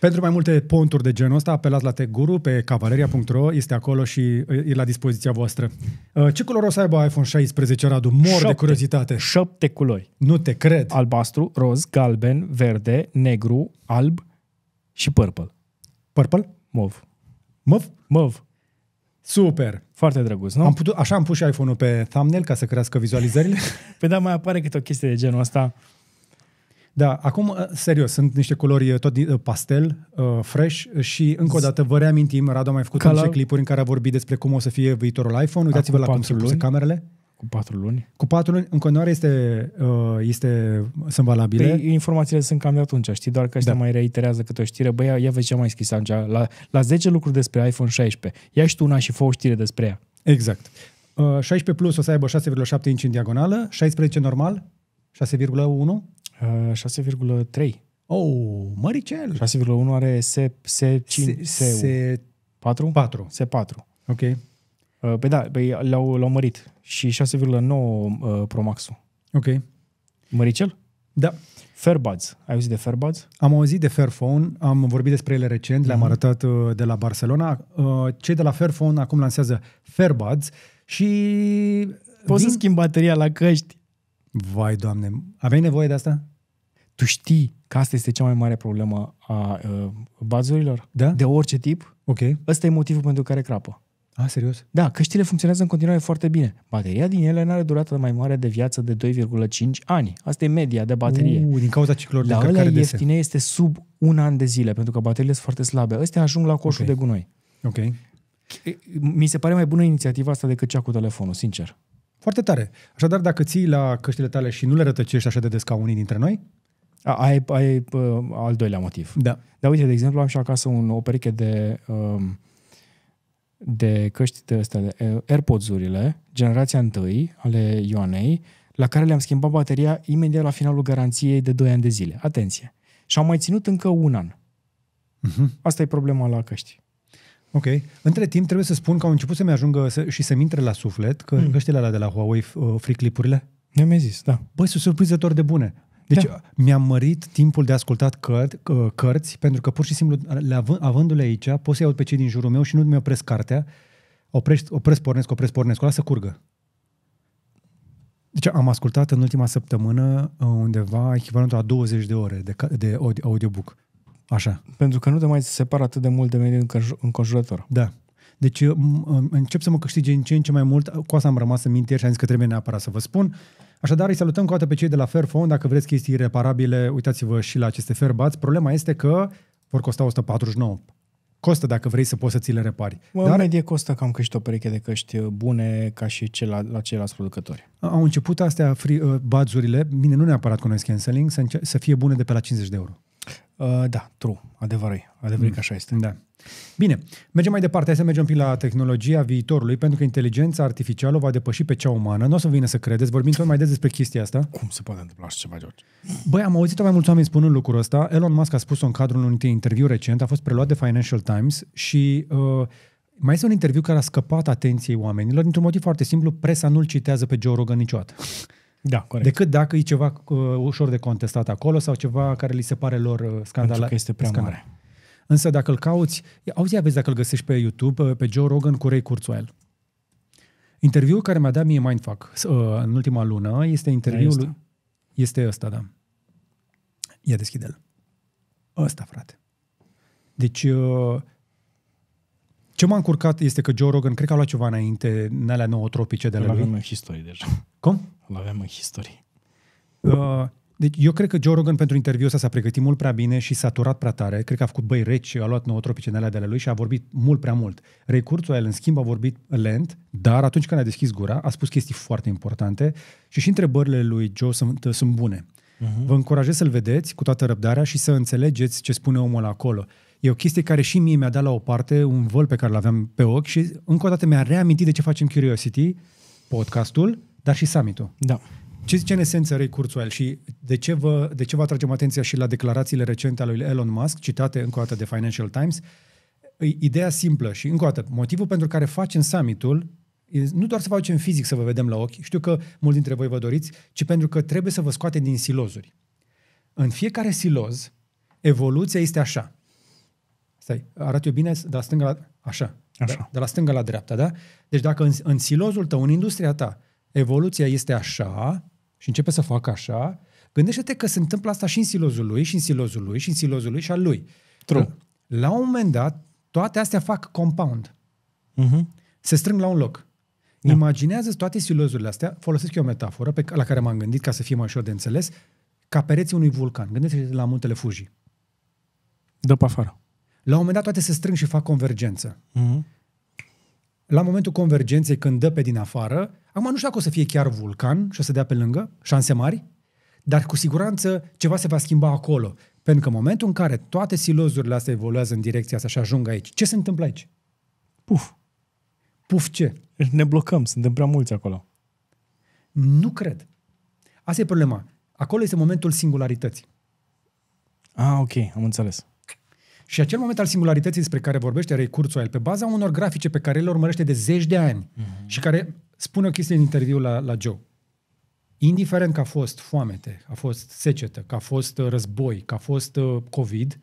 Pentru mai multe ponturi de genul ăsta, apelați la guru pe cavaleria.ro, este acolo și e la dispoziția voastră. Uh, ce culori o să aibă iPhone 16, Radu? Mor șapte, de curiozitate. Șapte culori. Nu te cred. Albastru, roz, galben, verde, negru, alb și purple. Purple? Mov. Mov? Mov. Super! Foarte drăguț, nu? Am putut, așa am pus și iPhone-ul pe thumbnail ca să crească vizualizările. [laughs] păi da, mai apare câte o chestie de genul ăsta. Da, acum, ă, serios, sunt niște culori ă, tot ă, pastel, fresh și încă o dată vă reamintim, Radu a mai făcut niște clipuri în care a vorbit despre cum o să fie viitorul iPhone. Uitați-vă la cum se puse camerele. Cu patru luni? Cu patru luni. În continuare este, este, sunt valabile. Păi, informațiile sunt cam de atunci, știi? Doar că ăștia da. mai reiterează câte o știre. Băi, ia, vezi ce am mai scris atunci. La, la 10 lucruri despre iPhone 16. Ia și tu una și fă o știre despre ea. Exact. Uh, 16 Plus o să aibă 6,7 inci în diagonală, 16 normal, 6,1 6,3. Uh, oh, măricel! 6,1 are S, se 5 S, 4? 4. S4. Ok. Uh, păi da, păi l-au, l-au mărit. Și 6,9 uh, Pro max Ok. Măricel? Da. Fairbuds. Ai auzit de Fairbuds? Am auzit de Fairphone, am vorbit despre ele recent, mm-hmm. le-am mhm. arătat uh, de la Barcelona. Cei de la Fairphone acum lansează Fairbuds și... Poți vin... să schimbi bateria la căști. Vai, Doamne, aveai nevoie de asta? Tu știi că asta este cea mai mare problemă a uh, bazurilor? Da? De orice tip? Ok. Ăsta e motivul pentru care crapă. A, serios? Da, căștile funcționează în continuare foarte bine. Bateria din ele are durata mai mare de viață de 2,5 ani. Asta e media de baterie. U, din cauza ciclurilor de încărcare de ieftine este sub un an de zile, pentru că bateriile sunt foarte slabe. Astea ajung la coșul okay. de gunoi. Ok. Mi se pare mai bună inițiativa asta decât cea cu telefonul, sincer. Foarte tare. Așadar, dacă ții la căștile tale și nu le rătăcești așa de des ca unii dintre noi, ai, ai uh, al doilea motiv. Da. Dar uite, de exemplu, am și acasă un, o pereche de, um, de căști de astea, de AirPods-urile, generația întâi ale Ioanei, la care le-am schimbat bateria imediat la finalul garanției de 2 ani de zile. Atenție! Și am mai ținut încă un an. Uh-huh. Asta e problema la căști. Ok. Între timp, trebuie să spun că au început să-mi ajungă să, și să-mi intre la suflet că mm. căștile alea de la Huawei, uh, free clipurile. Ne mi zis, da. Băi, sunt surprinzător de bune. Deci da. mi-am mărit timpul de ascultat căr- cărți, pentru că pur și simplu, le avându-le aici, pot să-i aud pe cei din jurul meu și nu mi opresc cartea. Oprești, opresc, pornesc, opresc, pornesc, o să curgă. Deci am ascultat în ultima săptămână uh, undeva echivalentul a 20 de ore de, de audiobook. Așa. Pentru că nu te mai separă atât de mult de mediul înconjurător. Da. Deci încep să mă câștige în ce în ce mai mult. Cu asta am rămas în minte și am zis că trebuie neapărat să vă spun. Așadar, îi salutăm cu o dată pe cei de la Fairphone. Dacă vreți chestii reparabile, uitați-vă și la aceste Fairbats. Problema este că vor costa 149 costă dacă vrei să poți să ți le repari. Mă, Dar medie costă cam câști o pereche de căști bune ca și cel la, la ceilalți producători. Au început astea free, uh, bazurile, bine, nu neapărat cu noise cancelling, să, înce- să fie bune de pe la 50 de euro. Uh, da, true, adevărul Adevărul mm. că așa este. Da. Bine, mergem mai departe, hai să mergem pe la tehnologia viitorului, pentru că inteligența artificială va depăși pe cea umană. Nu o să vină să credeți, vorbim tot mai des despre chestia asta. Cum se poate întâmpla așa ceva, George? Băi, am auzit mai mulți oameni spunând lucrul ăsta. Elon Musk a spus-o în cadrul unui interviu recent, a fost preluat de Financial Times și uh, mai este un interviu care a scăpat atenției oamenilor dintr-un motiv foarte simplu, presa nu-l citează pe Joe Rogan niciodată. Da, corect. Decât dacă e ceva uh, ușor de contestat acolo sau ceva care li se pare lor uh, scandal. Pentru că este prea scandal. mare. Însă dacă îl cauți, auzi, aveți dacă îl găsești pe YouTube, uh, pe Joe Rogan cu Ray Kurzweil. Interviul care mi-a dat mie Mindfuck uh, în ultima lună este interviul... Da, este ăsta, da. Ia deschide-l. Ăsta, frate. Deci, uh, ce m-a încurcat este că Joe Rogan, cred că a luat ceva înainte, în alea nouă tropice de la nu lui. Nu există deja. Cum? Îl avem în istorie. Uh, deci eu cred că Joe Rogan pentru interviu ăsta s-a pregătit mult prea bine și s-a turat prea tare. Cred că a făcut băi reci, a luat nootropice în alea de ale lui și a vorbit mult prea mult. Recurțul el în schimb, a vorbit lent, dar atunci când a deschis gura, a spus chestii foarte importante și și întrebările lui Joe sunt, uh, sunt bune. Uh-huh. Vă încurajez să-l vedeți cu toată răbdarea și să înțelegeți ce spune omul acolo. E o chestie care și mie mi-a dat la o parte un văl pe care l-aveam pe ochi și încă o dată mi-a reamintit de ce facem Curiosity, podcastul, dar și summit-ul. Da. Ce zice în esență Ray Kurzweil și de ce, vă, de ce vă atragem atenția și la declarațiile recente ale lui Elon Musk, citate încă o dată de Financial Times? Ideea simplă și încă o dată, motivul pentru care facem summit-ul nu doar să facem fizic să vă vedem la ochi, știu că mulți dintre voi vă doriți, ci pentru că trebuie să vă scoate din silozuri. În fiecare siloz, evoluția este așa. Stai, arată eu bine de la stânga la... Așa. așa. de la stânga la dreapta, da? Deci dacă în, în silozul tău, în industria ta, evoluția este așa și începe să facă așa, gândește-te că se întâmplă asta și în silozul lui, și în silozul lui, și în silozul lui și al lui. True. La un moment dat, toate astea fac compound. Uh-huh. Se strâng la un loc. Da. imaginează toate silozurile astea, folosesc eu o metaforă pe, la care m-am gândit ca să fie mai ușor de înțeles, ca pereții unui vulcan. Gândește-te la muntele Fuji. Dă pe afară. La un moment dat toate se strâng și fac convergență. Uh-huh la momentul convergenței, când dă pe din afară, acum nu știu dacă o să fie chiar vulcan și o să dea pe lângă, șanse mari, dar cu siguranță ceva se va schimba acolo. Pentru că în momentul în care toate silozurile astea evoluează în direcția asta și ajung aici, ce se întâmplă aici? Puf. Puf ce? Ne blocăm, suntem prea mulți acolo. Nu cred. Asta e problema. Acolo este momentul singularității. Ah, ok, am înțeles. Și acel moment al singularității despre care vorbește Ray Kurzweil, pe baza unor grafice pe care le urmărește de zeci de ani uh-huh. și care spune o chestie în interviu la, la Joe. Indiferent că a fost foamete, a fost secetă, că a fost uh, război, că a fost uh, COVID,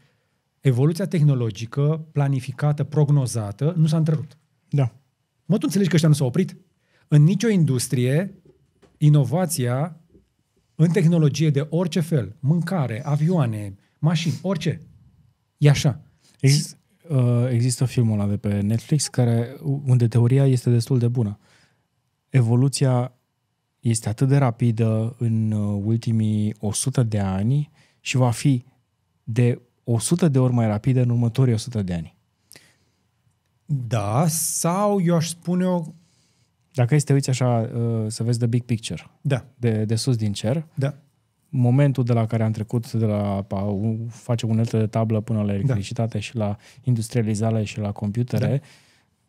evoluția tehnologică planificată, prognozată, nu s-a întrerupt. Da. Mă, tu înțelegi că ăștia nu s-au oprit? În nicio industrie, inovația în tehnologie de orice fel, mâncare, avioane, mașini, orice, E așa. Ex- uh, există filmul ăla de pe Netflix care, unde teoria este destul de bună. Evoluția este atât de rapidă în uh, ultimii 100 de ani și va fi de 100 de ori mai rapidă în următorii 100 de ani. Da, sau eu aș spune o... Dacă este uiți așa, uh, să vezi the big picture. Da. De, de sus din cer. Da momentul de la care am trecut de la a face unelte de tablă până la da. electricitate da. și la industrializare și la computere, da.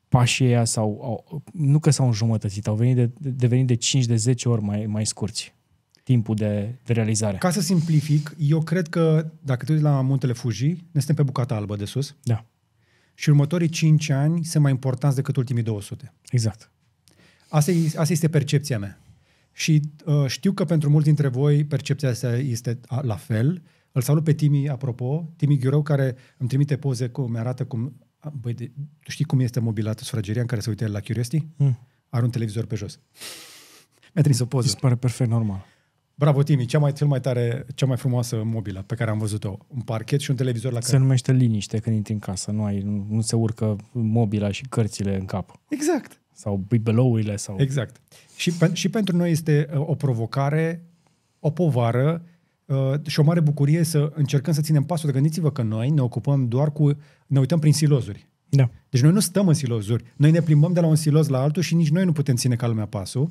pașii ăia sau au, nu că s-au înjumătățit, au venit de, devenit de 5 de 10 ori mai, mai scurți timpul de, de realizare. Ca să simplific, eu cred că dacă te uiți la Muntele Fuji, ne suntem pe bucata albă de sus. Da. Și următorii 5 ani sunt mai importanți decât ultimii 200. Exact. Asta, e, asta este percepția mea. Și uh, știu că pentru mulți dintre voi percepția asta este la fel. Îl salut pe Timi, apropo, Timi Ghiureu, care îmi trimite poze cum mi arată cum... Băi, de, știi cum este mobilată sufrageria în care se uită la Curiosity? Mm. Are un televizor pe jos. Mi-a trimis o poză. Îți pare perfect normal. Bravo, Timi, cea mai, cel mai tare, cea mai frumoasă mobilă pe care am văzut-o. Un parchet și un televizor la care... Se numește liniște când intri în casă, nu, ai, nu, nu se urcă mobila și cărțile în cap. Exact. Sau bibelourile. Sau... Exact. Și, pe, și pentru noi este uh, o provocare, o povară uh, și o mare bucurie să încercăm să ținem pasul. De gândiți-vă că noi ne ocupăm doar cu... ne uităm prin silozuri. Da. Deci noi nu stăm în silozuri. Noi ne plimbăm de la un siloz la altul și nici noi nu putem ține ca lumea pasul.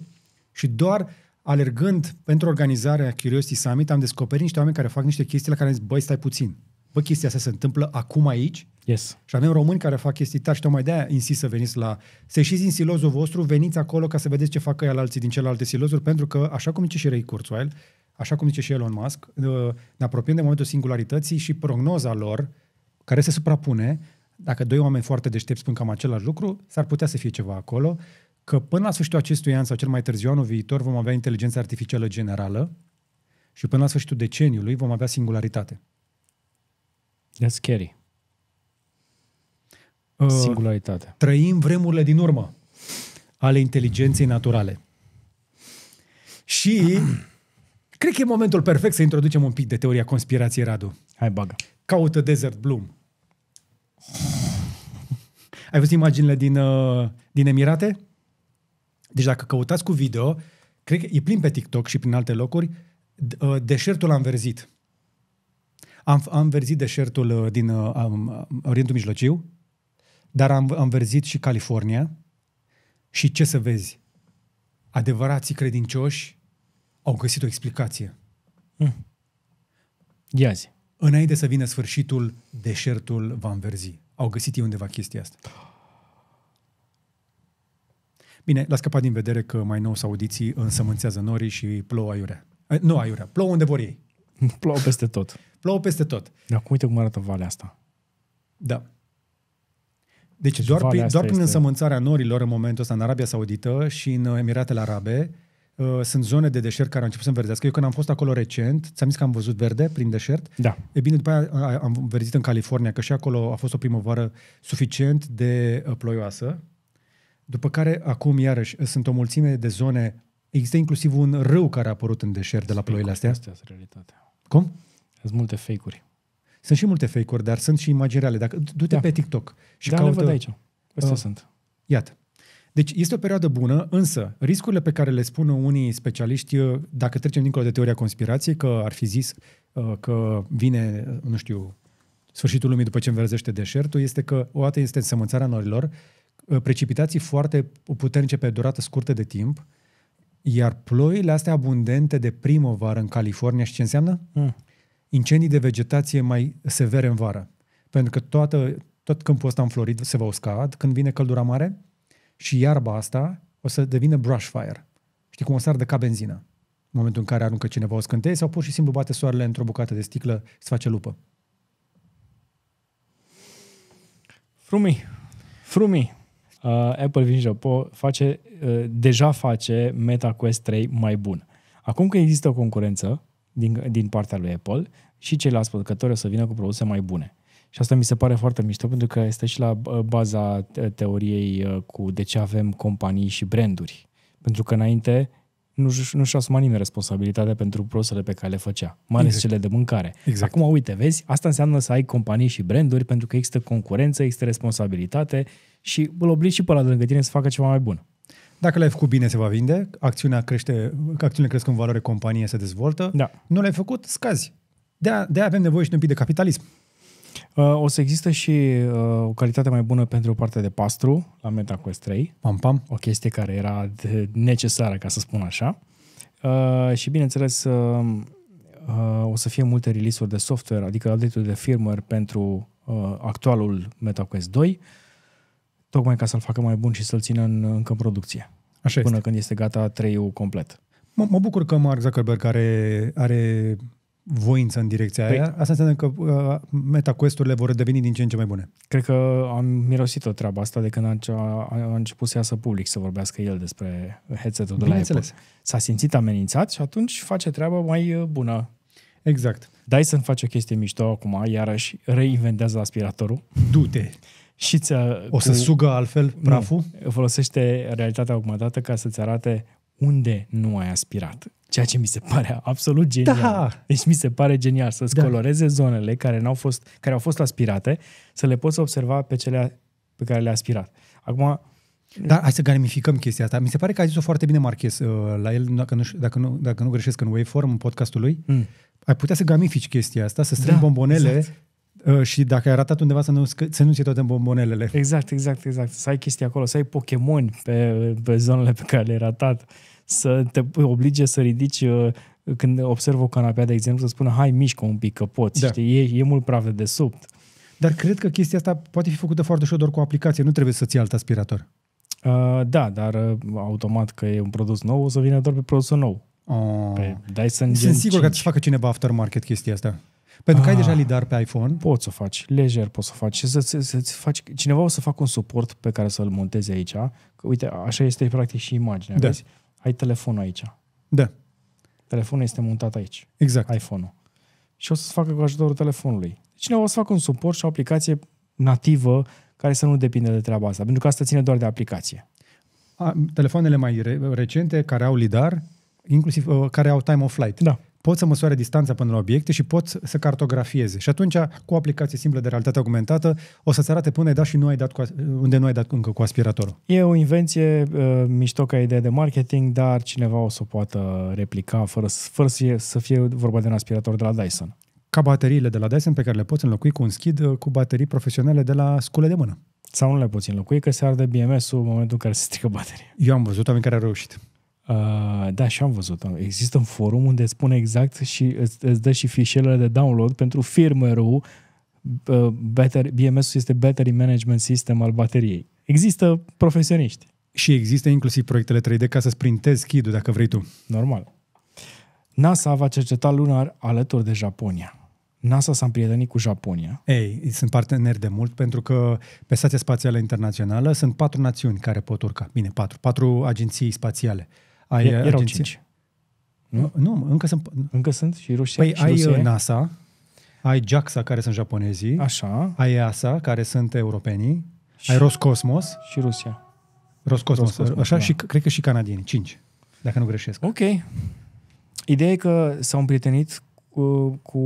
Și doar alergând pentru organizarea Curiosity Summit, am descoperit niște oameni care fac niște chestii la care am zis, băi, stai puțin. Bă, chestia asta se întâmplă acum aici Yes. Și avem români care fac chestii tari și tocmai de-aia insist să veniți la... Să ieșiți din silozul vostru, veniți acolo ca să vedeți ce fac ăia alții din celelalte silozuri, pentru că, așa cum zice și Ray Kurzweil, așa cum zice și Elon Musk, ă, ne apropiem de momentul singularității și prognoza lor, care se suprapune, dacă doi oameni foarte deștepți spun cam același lucru, s-ar putea să fie ceva acolo, că până la sfârșitul acestui an sau cel mai târziu anul viitor vom avea inteligența artificială generală și până la sfârșitul deceniului vom avea singularitate. That's scary. Uh, Singularitate. Trăim vremurile din urmă ale inteligenței naturale. Și cred că e momentul perfect să introducem un pic de teoria conspirației, Radu. Hai, bagă. Caută Desert Bloom. Ai văzut imaginile din, uh, din Emirate? Deci dacă căutați cu video, cred că e plin pe TikTok și prin alte locuri, uh, deșertul a înverzit. Am, am verzit deșertul din um, Orientul Mijlociu, dar am, am verzit și California și ce să vezi? Adevărații credincioși au găsit o explicație. Mm. Ia zi. Înainte să vină sfârșitul, deșertul va înverzi. Au găsit ei undeva chestia asta. Bine, l-a scăpat din vedere că mai nou saudiții însămânțează norii și plouă aiurea. Eh, nu aiurea, plouă unde vor ei. [laughs] Plouă peste tot. Plouă peste tot. Dar acum uite cum arată valea asta. Da. Deci doar, prin, doar prin însămânțarea norilor în momentul ăsta în Arabia Saudită și în uh, Emiratele Arabe uh, sunt zone de deșert care au început să înverdească. Eu când am fost acolo recent, ți-am zis că am văzut verde prin deșert. Da. E bine, după aia am verzit în California, că și acolo a fost o primăvară suficient de uh, ploioasă. După care, acum, iarăși, uh, sunt o mulțime de zone. Există inclusiv un râu care a apărut în deșert de la ploile astea. Asta sunt realitatea. Cum? Sunt multe fake-uri. Sunt și multe fake-uri, dar sunt și imagini reale. Dacă, du-te da. pe TikTok și da, caută... le văd aici. Astea uh, sunt. Iată. Deci este o perioadă bună, însă riscurile pe care le spun unii specialiști, uh, dacă trecem dincolo de teoria conspirației, că ar fi zis uh, că vine, uh, nu știu, sfârșitul lumii după ce înverzește deșertul, este că o dată este însămânțarea norilor, uh, precipitații foarte puternice pe durată scurtă de timp, iar ploile astea abundente de primăvară în California, și ce înseamnă? Mm incendii de vegetație mai severe în vară. Pentru că toată, tot câmpul ăsta înflorit se va usca când vine căldura mare și iarba asta o să devină brush fire. Știi cum o să ardă ca benzină. În momentul în care aruncă cineva o scânteie sau pur și simplu bate soarele într-o bucată de sticlă și să face lupă. Frumi. Frumi. Uh, Apple Vision Pro face, uh, deja face Meta Quest 3 mai bun. Acum că există o concurență, din, din partea lui Apple și ceilalți producători o să vină cu produse mai bune. Și asta mi se pare foarte mișto pentru că este și la baza teoriei uh, cu de ce avem companii și branduri. Pentru că înainte nu, nu s-a asumat nimeni responsabilitatea pentru produsele pe care le făcea, mai ales exact. cele de mâncare. Exact. Acum, uite, vezi, asta înseamnă să ai companii și branduri pentru că există concurență, există responsabilitate și îl obligi și pe la lângă tine să facă ceva mai bun. Dacă l-ai făcut bine, se va vinde, acțiunea crește, acțiunile cresc în valoare, compania se dezvoltă. Da. Nu l-ai făcut, scazi. De-aia, de avem nevoie și de un pic de capitalism. Uh, o să există și uh, o calitate mai bună pentru o parte de pastru la MetaQuest 3. Pam, pam. O chestie care era necesară, ca să spun așa. Uh, și bineînțeles, o să fie multe release-uri de software, adică update de firmware pentru actualul MetaQuest 2 tocmai ca să-l facă mai bun și să-l țină în, încă în producție. Așa până este. când este gata 3 complet. M- mă bucur că Mark Zuckerberg are, are voință în direcția păi, aia. Asta înseamnă că uh, metaquest-urile vor deveni din ce în ce mai bune. Cred că am mirosit-o treaba asta de când a, a început să iasă public să vorbească el despre headset-ul de la Apple. S-a simțit amenințat și atunci face treaba mai uh, bună. Exact. Dyson face o chestie mișto acum, iarăși reinventează aspiratorul. Du-te! și ți-a, O să cu... sugă altfel praful? Nu. Folosește realitatea augmentată ca să-ți arate unde nu ai aspirat. Ceea ce mi se pare absolut da. genial. Da. Deci mi se pare genial să-ți da. coloreze zonele care, n-au fost, care au fost aspirate, să le poți observa pe cele pe care le-a aspirat. Acum, dar hai să gamificăm chestia asta. Mi se pare că a zis-o foarte bine Marquez uh, la el, dacă nu, dacă, nu, dacă nu greșesc, în Waveform, în podcastul lui. Mm. Ai putea să gamifici chestia asta, să strângi da, bombonele exact. Uh, și dacă ai ratat undeva să nu, să nu ție toate bombonelele. Exact, exact, exact. Să ai chestii acolo, să ai Pokémon pe, pe zonele pe care le-ai ratat, să te oblige să ridici uh, când observ o canapea, de exemplu, să spună hai mișcă un pic că poți, da. știi? E, e mult praf de sub. Dar cred că chestia asta poate fi făcută foarte ușor doar cu o aplicație, nu trebuie să-ți alt aspirator. Uh, da, dar uh, automat că e un produs nou, o să vină doar pe produsul nou. Oh. Pe Dyson Gen Sunt sigur 5. că îți facă cineva aftermarket chestia asta. Pentru că ah, ai deja lidar pe iPhone. Poți să faci, lejer poți să faci. să, să, să-ți faci. Cineva o să facă un suport pe care să-l monteze aici. Că, uite, așa este practic și imaginea, da. vezi? Ai telefonul aici. Da. Telefonul este montat aici. Exact. iPhone-ul. Și o să-ți facă cu ajutorul telefonului. Deci cineva o să facă un suport și o aplicație nativă care să nu depinde de treaba asta, pentru că asta ține doar de aplicație. A, telefoanele mai re- recente care au lidar, inclusiv uh, care au time of flight. Da pot să măsoare distanța până la obiecte și pot să cartografieze. Și atunci, cu o aplicație simplă de realitate augmentată, o să-ți arate până ai dat și nu ai dat cu, unde nu ai dat încă cu aspiratorul. E o invenție uh, mișto ca idee de marketing, dar cineva o să o poată replica fără, fără să, fie, să fie vorba de un aspirator de la Dyson. Ca bateriile de la Dyson pe care le poți înlocui cu un schid uh, cu baterii profesionale de la scule de mână. Sau nu le poți înlocui, că se arde BMS-ul în momentul în care se strică bateria. Eu am văzut oameni care au reușit. Uh, da, și am văzut. Există un forum unde îți spune exact și îți, îți dă și fișierele de download pentru firmware-ul. Uh, battery, BMS-ul este Battery Management System al bateriei. Există profesioniști. Și există inclusiv proiectele 3D ca să-ți printezi kid dacă vrei tu. Normal. NASA va cerceta lunar alături de Japonia. NASA s-a împrietenit cu Japonia. Ei, sunt parteneri de mult pentru că pe Stația Spațială Internațională sunt patru națiuni care pot urca. Bine, patru. Patru agenții spațiale ai e, uh, erau agenții? Cinci. Nu? nu, încă sunt... Încă sunt și rușii. Păi și ai rusie. Uh, NASA, ai JAXA, care sunt japonezii, Așa. ai EASA, care sunt europenii, și... ai Roscosmos. Și Rusia. Roscosmos, Roscosmos așa, da. și cred că și canadieni, cinci, dacă nu greșesc. Ok. Ideea e că s-au împrietenit cu, cu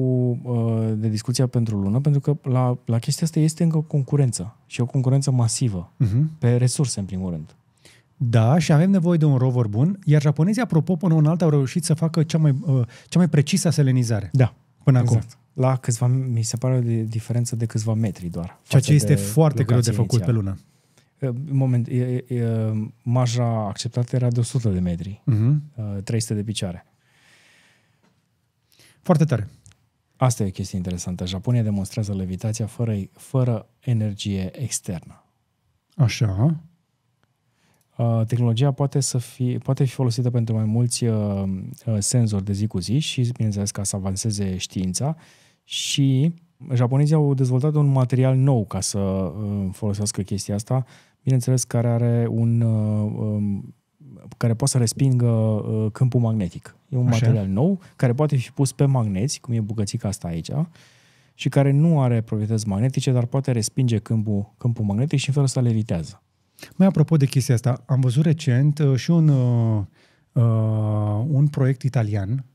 uh, de discuția pentru lună, pentru că la, la chestia asta este încă o concurență și o concurență masivă uh-huh. pe resurse, în primul rând. Da, și avem nevoie de un rover bun, iar japonezii, apropo, până în alta au reușit să facă cea mai, uh, cea mai precisă selenizare. Da. Până exact. acum. La câțiva, mi se pare o diferență de câțiva metri doar. Ceea ce este foarte greu de făcut inițial. pe lună. În uh, moment, e, marja acceptată era de 100 de metri, uh-huh. Mhm. 300 de picioare. Foarte tare. Asta e o chestie interesantă. Japonia demonstrează levitația fără, fără energie externă. Așa. Uh, tehnologia poate, să fi, poate fi folosită pentru mai mulți uh, uh, senzori de zi cu zi și, bineînțeles, ca să avanseze știința și japonezii au dezvoltat un material nou ca să folosească chestia asta, bineînțeles, care are un um, care poate să respingă câmpul magnetic. E un Așa. material nou care poate fi pus pe magneți, cum e bucățica asta aici, și care nu are proprietăți magnetice, dar poate respinge câmpul, câmpul magnetic și în felul ăsta levitează. Mai apropo de chestia asta, am văzut recent uh, și un, uh, uh, un proiect italian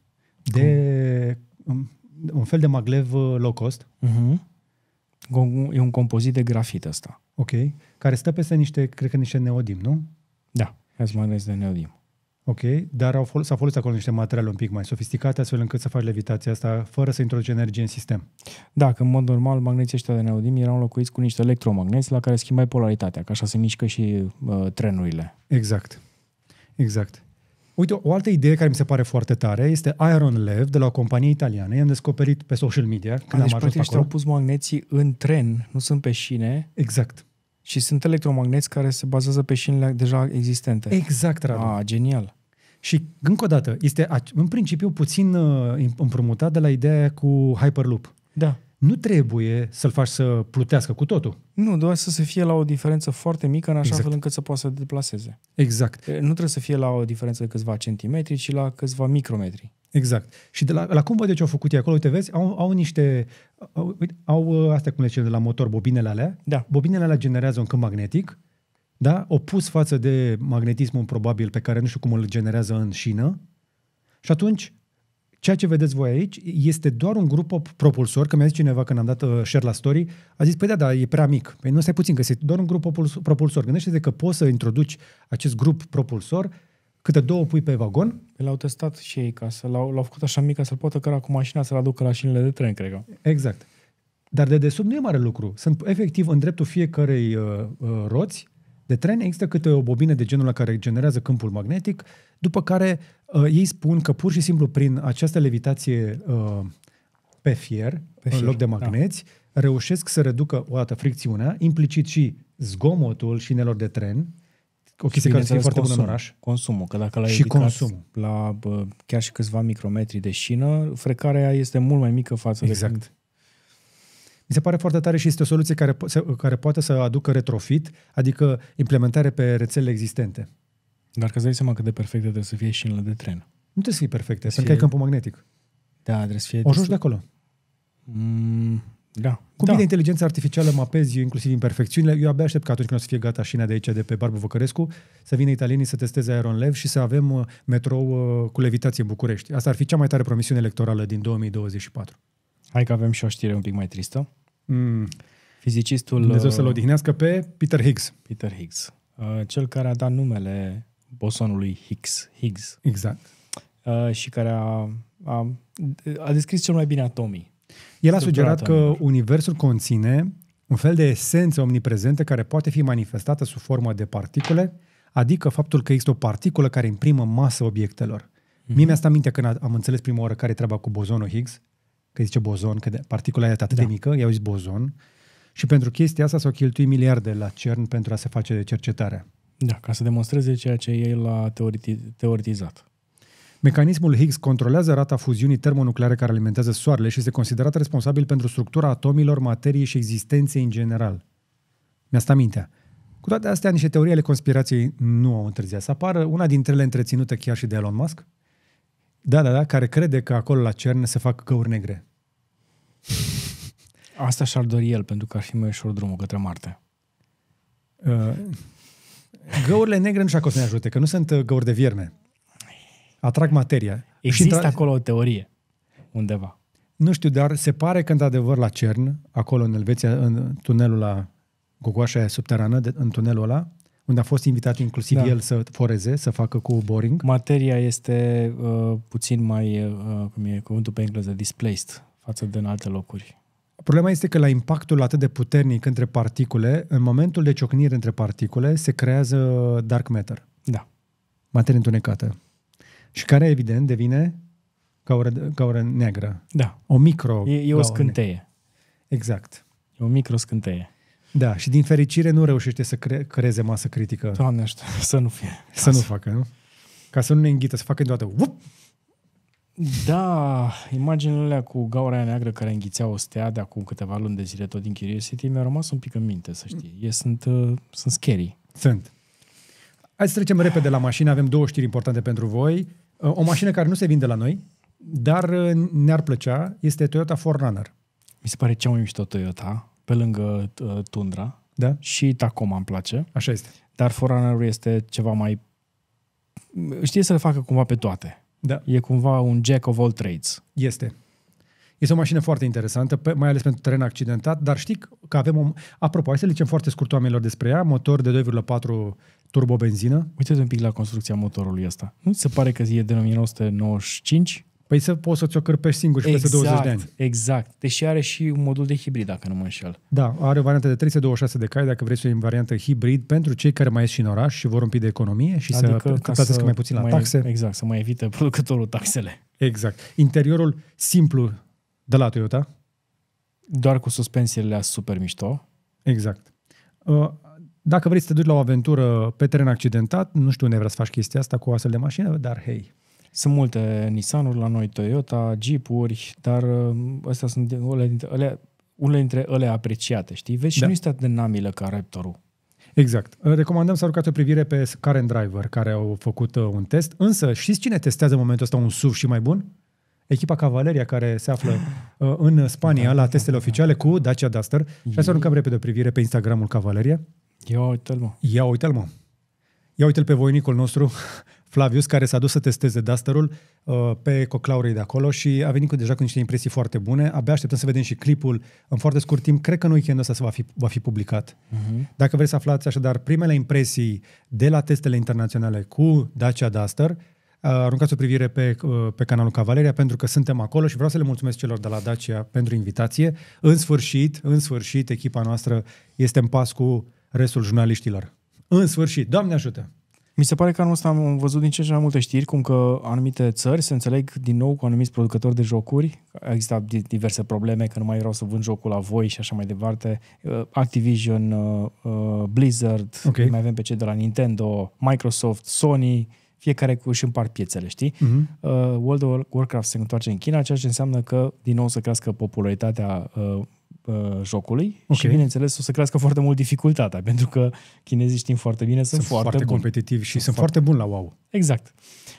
de um, un fel de maglev uh, low cost. Uh-huh. E un compozit de grafit ăsta. Ok. Care stă peste niște, cred că niște neodim, nu? Da, azi mai de neodim. Ok, dar au fol- s-au folosit acolo niște materiale un pic mai sofisticate, astfel încât să faci levitația asta fără să introduci energie în sistem. Da, că în mod normal magneții ăștia de neodim erau înlocuiți cu niște electromagneți la care schimbai polaritatea, că așa se mișcă și uh, trenurile. Exact, exact. Uite, o altă idee care mi se pare foarte tare este Iron Lev de la o companie italiană. I-am descoperit pe social media când A, deci am ajuns practic acolo. au pus magneții în tren, nu sunt pe șine. Exact. Și sunt electromagneți care se bazează pe șinile deja existente. Exact, Radu. A, genial. Și, încă o dată, este în principiu puțin uh, împrumutat de la ideea cu Hyperloop. Da nu trebuie să-l faci să plutească cu totul. Nu, doar să se fie la o diferență foarte mică, în așa exact. fel încât să poată să deplaseze. Exact. Nu trebuie să fie la o diferență de câțiva centimetri, ci la câțiva micrometri. Exact. Și de la, la cum văd ce au făcut ei acolo, uite, vezi, au, au niște, au, au ă, astea cum le zice de la motor, bobinele alea. Da. Bobinele alea generează un câmp magnetic, da? opus față de magnetismul probabil pe care nu știu cum îl generează în șină. Și atunci Ceea ce vedeți voi aici este doar un grup propulsor, că mi-a zis cineva când am dat uh, share la story, a zis, păi da, da, e prea mic. Păi nu, stai puțin, că este doar un grup propulsor. Gândește-te că poți să introduci acest grup propulsor câte două pui pe vagon. L-au testat și ei ca să l-au, l-au făcut așa mic ca să-l poată căra cu mașina să-l aducă la șinele de tren, cred că. Exact. Dar de desubt nu e mare lucru. Sunt efectiv în dreptul fiecarei uh, uh, roți de tren există câte o bobină de genul la care generează câmpul magnetic, după care Uh, ei spun că pur și simplu prin această levitație uh, pe fier, pe fier, în loc de da. magneți, da. reușesc să reducă o dată fricțiunea, implicit și zgomotul șinelor de tren, o chestie care este foarte consum, bună în oraș. Consumul, că dacă l-ai și consum. la bă, chiar și câțiva micrometri de șină, frecarea este mult mai mică față exact. de... Exact. Mi se pare foarte tare și este o soluție care, po- care poate să aducă retrofit, adică implementare pe rețele existente. Dar că îți dai seama cât de perfecte trebuie să fie șinele de tren. Nu trebuie să fii perfecte, să fie... câmpul magnetic. Da, trebuie să fie... O joci de acolo. Mm, da. Cu da. bine inteligența artificială mapezi inclusiv imperfecțiunile. Eu abia aștept că atunci când o să fie gata șina de aici, de pe Barbu Văcărescu, să vină italienii să testeze Lev și să avem uh, metrou uh, cu levitație în București. Asta ar fi cea mai tare promisiune electorală din 2024. Hai că avem și o știre un pic mai tristă. Mm. Fizicistul... Dumnezeu să-l uh, odihnească pe Peter Higgs. Peter Higgs. Cel care a dat numele bosonului Higgs. Higgs. Exact. Uh, și care a, a, a descris cel mai bine atomii. El a sugerat că atomilor. Universul conține un fel de esență omniprezentă care poate fi manifestată sub formă de particule, adică faptul că există o particulă care imprimă masă obiectelor. Mm-hmm. Mie mi-a stat minte când am înțeles prima oară care e treaba cu bozonul Higgs, că zice bozon, că particula e atât da. de mică, i-au zis bozon, și pentru chestia asta s-au cheltuit miliarde la CERN pentru a se face cercetarea. Da, ca să demonstreze ceea ce el a teoriti- teoretizat. Mecanismul Higgs controlează rata fuziunii termonucleare care alimentează Soarele și este considerat responsabil pentru structura atomilor, materiei și existenței în general. Mi-a stat mintea. Cu toate astea, niște teorii ale conspirației nu au întârziat să apară, una dintre ele întreținută chiar și de Elon Musk, da, da, da, care crede că acolo la CERN se fac căuri negre. Asta și-ar dori el, pentru că ar fi mai ușor drumul către Marte. Uh, Găurile negre nu știu o să ne ajute, că nu sunt uh, găuri de vierme. Atrag materia. Există și acolo o teorie, undeva. Nu știu, dar se pare că, într-adevăr, la CERN, acolo în Elveția, în tunelul la Gogoașa aia subterană, de, în tunelul ăla, unde a fost invitat inclusiv da. el să foreze, să facă cu boring. Materia este uh, puțin mai, uh, uh cum e cuvântul pe engleză, displaced față de în alte locuri. Problema este că la impactul atât de puternic între particule, în momentul de ciocnire între particule, se creează dark matter. Da. Materie întunecată. Și care, evident, devine gaură, gaură neagră. Da. O micro E, e o scânteie. Exact. E o micro scânteie. Da, și din fericire nu reușește să cre- creeze masă critică. Doamne, [laughs] să nu fie. Să nu facă, nu? Ca să nu ne înghită, să facă deodată, da, imaginele alea cu gaura aia neagră care înghițea o stea de acum câteva luni de zile tot din Curiosity mi a rămas un pic în minte, să știi. E, sunt, uh, sunt scary. Sunt. Hai să trecem repede la mașină. Avem două știri importante pentru voi. Uh, o mașină care nu se vinde la noi, dar uh, ne-ar plăcea, este Toyota 4Runner. Mi se pare cea mai mișto Toyota, pe lângă uh, Tundra. Da? Și Tacoma îmi place. Așa este. Dar 4Runner este ceva mai... Știe să le facă cumva pe toate. Da. E cumva un jack of all trades. Este. Este o mașină foarte interesantă, mai ales pentru teren accidentat, dar știi că avem o... Apropo, hai să le zicem foarte scurt oamenilor despre ea, motor de 2,4 turbobenzină. Uite-te un pic la construcția motorului ăsta. Nu ți se pare că e de 1995? Păi să poți să ți-o cărpești singur și exact, peste 20 de ani. Exact. Deși are și un modul de hibrid, dacă nu mă înșel. Da, are o variantă de 326 de cai, dacă vrei să o variantă hibrid, pentru cei care mai ies și în oraș și vor un pic de economie și adică să plătească mai puțin la mai, taxe. Exact, să mai evite producătorul taxele. Exact. Interiorul simplu de la Toyota. Doar cu suspensiile super mișto. Exact. Uh, dacă vrei să te duci la o aventură pe teren accidentat, nu știu unde vrei să faci chestia asta cu o astfel de mașină, dar hei, sunt multe Nissan-uri la noi, Toyota, Jeep-uri, dar uh, astea sunt unele dintre, ele, unele dintre ele apreciate, știi? Vezi, și da. nu este atât de namilă ca Raptorul. Exact. Recomandăm să aruncați o privire pe Karen Driver, care au făcut uh, un test. Însă, știți cine testează în momentul ăsta un SUV și mai bun? Echipa Cavaleria, care se află [sighs] uh, în Spania la testele oficiale cu Dacia Duster. Și să aruncăm repede o privire pe Instagramul Cavaleria. Ia uite-l, mă. Ia uite-l, mă. Ia uite-l pe voinicul nostru Flavius, care s-a dus să testeze Dusterul uh, pe coclaurii de acolo și a venit cu deja cu niște impresii foarte bune. Abia așteptăm să vedem și clipul în foarte scurt timp. Cred că în weekendul ăsta se va fi, va fi publicat. Uh-huh. Dacă vreți să aflați așadar primele impresii de la testele internaționale cu Dacia Duster, uh, aruncați o privire pe, uh, pe canalul Cavaleria pentru că suntem acolo și vreau să le mulțumesc celor de la Dacia pentru invitație. În sfârșit, în sfârșit, echipa noastră este în pas cu restul jurnaliștilor. În sfârșit, Doamne ajută! Mi se pare că anul ăsta am văzut din ce în mai multe știri cum că anumite țări se înțeleg din nou cu anumiți producători de jocuri. Există diverse probleme, că nu mai vreau să vând jocul la voi și așa mai departe. Uh, Activision, uh, uh, Blizzard, okay. mai avem pe cei de la Nintendo, Microsoft, Sony, fiecare cu își împart piețele, știi? Uh-huh. World of Warcraft se întoarce în China, ceea ce înseamnă că din nou să crească popularitatea Uh, jocului okay. și, bineînțeles, o să crească foarte mult dificultatea, pentru că chinezii știm foarte bine, sunt, sunt foarte, foarte competitivi și sunt, sunt foarte buni la WoW. Exact.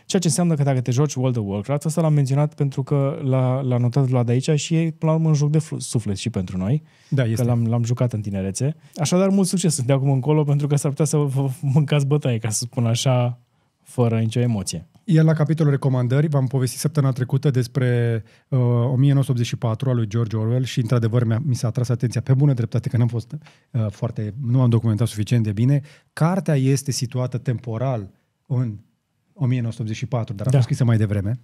Ceea ce înseamnă că dacă te joci World of Warcraft, asta l-am menționat pentru că l-a, l-a notat la de aici și e, până la urmă, un joc de suflet și pentru noi, da, este. că l-am, l-am jucat în tinerețe. Așadar, mult succes de acum încolo, pentru că s-ar putea să vă mâncați bătaie, ca să spun așa, fără nicio emoție. E la capitolul recomandări. V-am povestit săptămâna trecută despre uh, 1984 al lui George Orwell și, într-adevăr, mi-a, mi a s a atras atenția pe bună dreptate că n-am fost uh, foarte, nu am documentat suficient de bine. Cartea este situată temporal în 1984, dar da. a fost scrisă mai devreme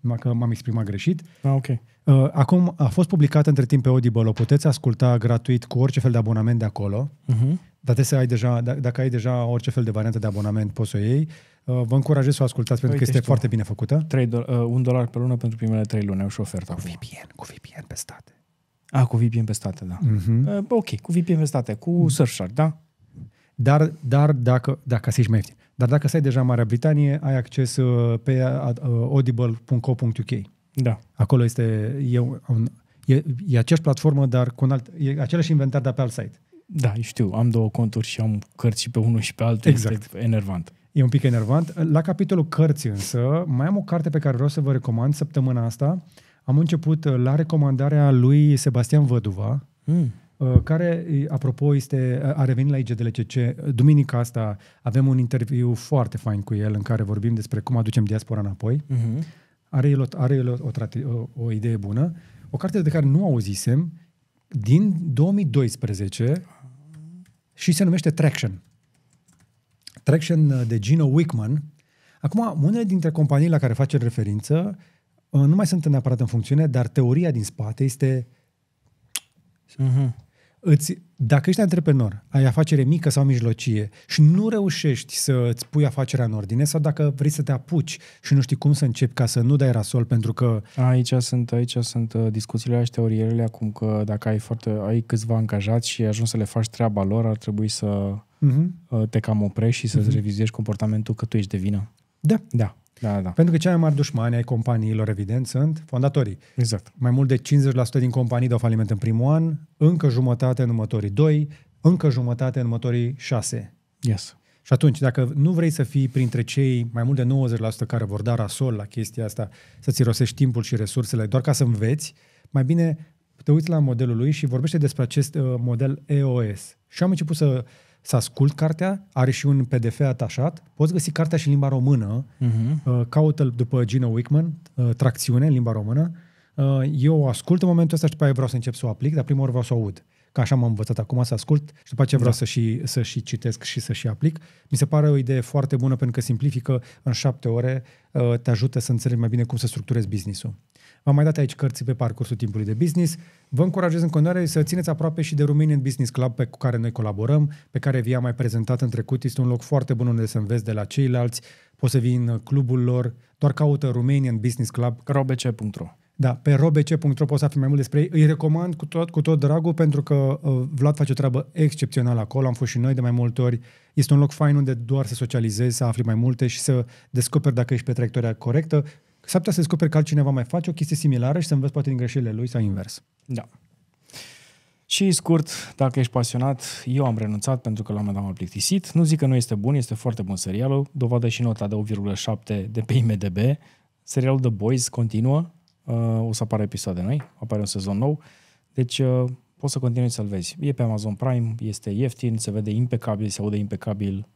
numai că m-am exprimat greșit. A, ah, okay. Uh, acum a fost publicată între timp pe Audible, o puteți asculta gratuit cu orice fel de abonament de acolo. Uh-huh. Dar să ai deja, d- da, dacă ai deja orice fel de variantă de abonament, poți să o iei. Uh, vă încurajez să o ascultați pentru Uite, că este știu. foarte bine făcută. 3 do- uh, un dolar pe lună pentru primele trei luni, au și ofertă. Cu VPN, cu VPN pe state. A, ah, cu VPN pe state, da. Uh-huh. Uh, ok, cu VPN pe state, cu uh-huh. Mhm. Surfshark, da? Dar, dar dacă, dacă să ești mai ieftin. Dar dacă stai deja în Marea Britanie, ai acces uh, pe uh, audible.co.uk. Da. Acolo este e, un, e, e aceeași platformă, dar cu un alt, e același inventar, dar pe alt site. Da, știu, am două conturi și am cărți și pe unul și pe altul. Exact. Este enervant. E un pic enervant. La capitolul cărți însă, mai am o carte pe care vreau să vă recomand săptămâna asta. Am început uh, la recomandarea lui Sebastian Văduva, mm. Uh, care, apropo, este, a revenit la IGDLCC. Duminica asta avem un interviu foarte fain cu el în care vorbim despre cum aducem diaspora înapoi. Mm-hmm. Are el, o, are el o, o, o idee bună. O carte de care nu auzisem din 2012 și se numește Traction. Traction uh, de Gino Wickman. Acum, unele dintre companii la care face referință uh, nu mai sunt neapărat în funcțiune, dar teoria din spate este... Uh-huh. Îți, dacă ești antreprenor, ai afacere mică sau mijlocie și nu reușești să îți pui afacerea în ordine sau dacă vrei să te apuci și nu știi cum să începi ca să nu dai rasol pentru că... Aici sunt, aici sunt uh, discuțiile și teoriile acum că dacă ai, foarte, ai câțiva angajați și ajungi să le faci treaba lor, ar trebui să uh-huh. te cam oprești și să-ți uh-huh. revizuiești comportamentul că tu ești de vină. Da. Da. Da, da. Pentru că cei mai mari dușmani ai companiilor, evident, sunt fondatorii. Exact. Mai mult de 50% din companii dau faliment în primul an, încă jumătate în următorii 2, încă jumătate în următorii 6. Yes. Și atunci, dacă nu vrei să fii printre cei mai mult de 90% care vor da rasol la chestia asta, să-ți irosești timpul și resursele doar ca să înveți, mai bine te uiți la modelul lui și vorbește despre acest uh, model EOS. Și am început să să ascult cartea, are și un PDF atașat. Poți găsi cartea și în limba română. Uh-huh. Caută-l după Gina Wickman, uh, Tracțiune în limba română. Uh, eu o ascult în momentul ăsta și după aia vreau să încep să o aplic, dar prima oară vreau să o aud că așa m-am învățat acum să ascult și după aceea vreau da. să, și, să și citesc și să și aplic. Mi se pare o idee foarte bună pentru că simplifică în șapte ore, uh, te ajută să înțelegi mai bine cum să structurezi business-ul. V-am mai dat aici cărți pe parcursul timpului de business. Vă încurajez în continuare să țineți aproape și de Romanian Business Club pe care noi colaborăm, pe care vi-am mai prezentat în trecut. Este un loc foarte bun unde să înveți de la ceilalți, poți să vii în clubul lor, doar caută Romanian Business Club. robc.ro da, pe robc.ro poți să afli mai mult despre ei. Îi recomand cu tot, cu tot dragul pentru că uh, Vlad face o treabă excepțională acolo. Am fost și noi de mai multe ori. Este un loc fain unde doar să socializezi, să afli mai multe și să descoperi dacă ești pe traiectoria corectă. S-ar putea să descoperi că altcineva mai face o chestie similară și să înveți poate din greșelile lui sau invers. Da. Și scurt, dacă ești pasionat, eu am renunțat pentru că la un dat am plictisit. Nu zic că nu este bun, este foarte bun serialul. Dovadă și nota de 1,7 de pe IMDB. Serialul The Boys continuă, Uh, o să apară episoade noi, apare un sezon nou, deci uh, poți să continui să-l vezi. E pe Amazon Prime, este ieftin, se vede impecabil, se aude impecabil.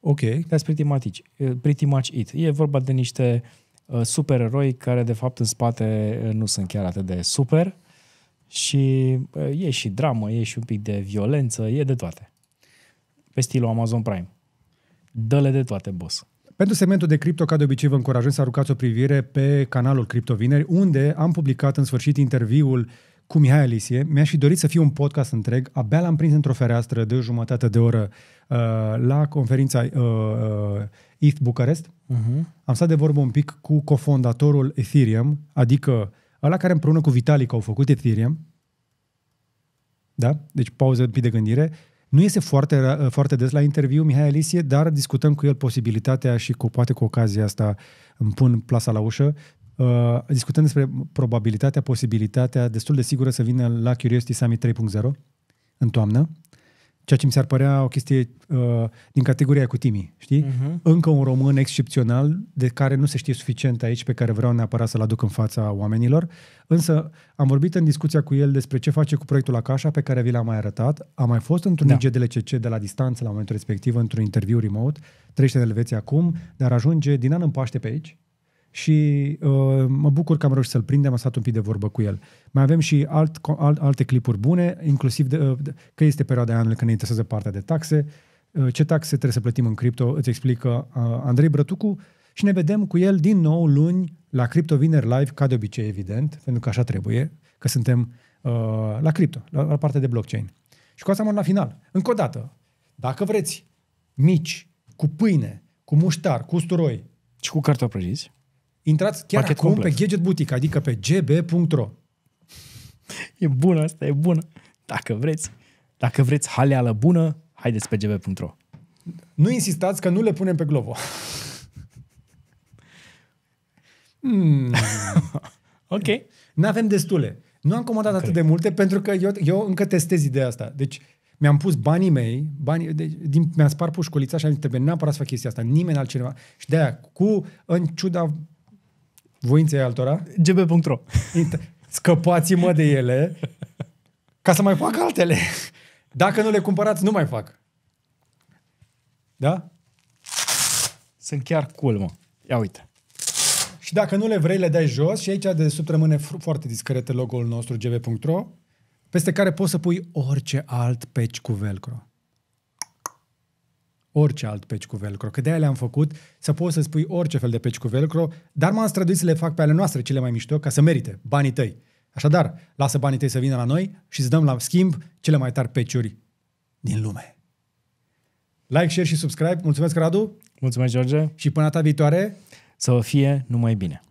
Ok. That's pretty much it. Uh, pretty much it. E vorba de niște supereroi care de fapt în spate nu sunt chiar atât de super și e și dramă, e și un pic de violență, e de toate. Pe stilul Amazon Prime. Dă-le de toate, boss. Pentru segmentul de cripto, ca de obicei, vă încurajăm să aruncați o privire pe canalul Vineri, unde am publicat în sfârșit interviul cu Mihai Alisie. Mi-a și dorit să fie un podcast întreg. Abia l-am prins într-o fereastră de jumătate de oră uh, la conferința uh, uh, ETH Bucarest. Uh-huh. Mhm. Am stat de vorbă un pic cu cofondatorul Ethereum, adică ăla care împreună cu Vitalik au făcut Ethereum. Da? Deci pauză de gândire nu este foarte, uh, foarte des la interviu Mihai Alisie, dar discutăm cu el posibilitatea și cu, poate cu ocazia asta îmi pun plasa la ușă. Uh, discutăm despre probabilitatea, posibilitatea destul de sigură să vină la Curiosity Summit 3.0 în toamnă ceea ce mi s-ar părea o chestie uh, din categoria cu Timi, știi? Uh-huh. Încă un român excepțional de care nu se știe suficient aici, pe care vreau neapărat să-l aduc în fața oamenilor, însă am vorbit în discuția cu el despre ce face cu proiectul Acașa pe care vi l-am mai arătat. Am mai fost într-un da. IGDLCC de la distanță la momentul respectiv, într-un interviu remote, Trește în Elveția acum, dar ajunge din an în Paște pe aici, și uh, mă bucur că am reușit să-l prindem, am stat un pic de vorbă cu el. Mai avem și alt, alt, alte clipuri bune, inclusiv de, uh, că este perioada anului când ne interesează partea de taxe, uh, ce taxe trebuie să plătim în cripto, îți explică uh, Andrei Brătucu și ne vedem cu el din nou luni la Crypto Vineri Live, ca de obicei, evident, pentru că așa trebuie, că suntem uh, la cripto, la, la partea de blockchain. Și cu asta am la final. Încă o dată, dacă vreți mici, cu pâine, cu muștar, cu usturoi. Și cu cartofi prăjiți. Intrați chiar Pachet acum complet. pe Gadget Boutique, adică pe gb.ro. E bună asta, e bună. Dacă vreți, dacă vreți haleală bună, haideți pe gb.ro. Nu insistați că nu le punem pe Glovo. Hmm. [laughs] ok. Nu avem destule. Nu am comandat okay. atât de multe pentru că eu, eu încă testez ideea asta. Deci mi-am pus banii mei, banii, de, deci, din, mi-am spart pușculița și am zis, trebuie neapărat să fac chestia asta, nimeni altcineva. Și de-aia, cu, în ciuda voinței altora. gb.ro Scăpați-mă de ele ca să mai fac altele. Dacă nu le cumpărați, nu mai fac. Da? Sunt chiar cool, mă. Ia uite. Și dacă nu le vrei, le dai jos și aici de sub rămâne foarte discret logo-ul nostru gb.ro peste care poți să pui orice alt patch cu velcro orice alt peci cu velcro, că de-aia le-am făcut, să poți să spui orice fel de peci cu velcro, dar m-am străduit să le fac pe ale noastre cele mai mișto ca să merite banii tăi. Așadar, lasă banii tăi să vină la noi și îți dăm la schimb cele mai tari peciuri din lume. Like, share și subscribe. Mulțumesc, Radu! Mulțumesc, George! Și până data viitoare... Să o fie numai bine!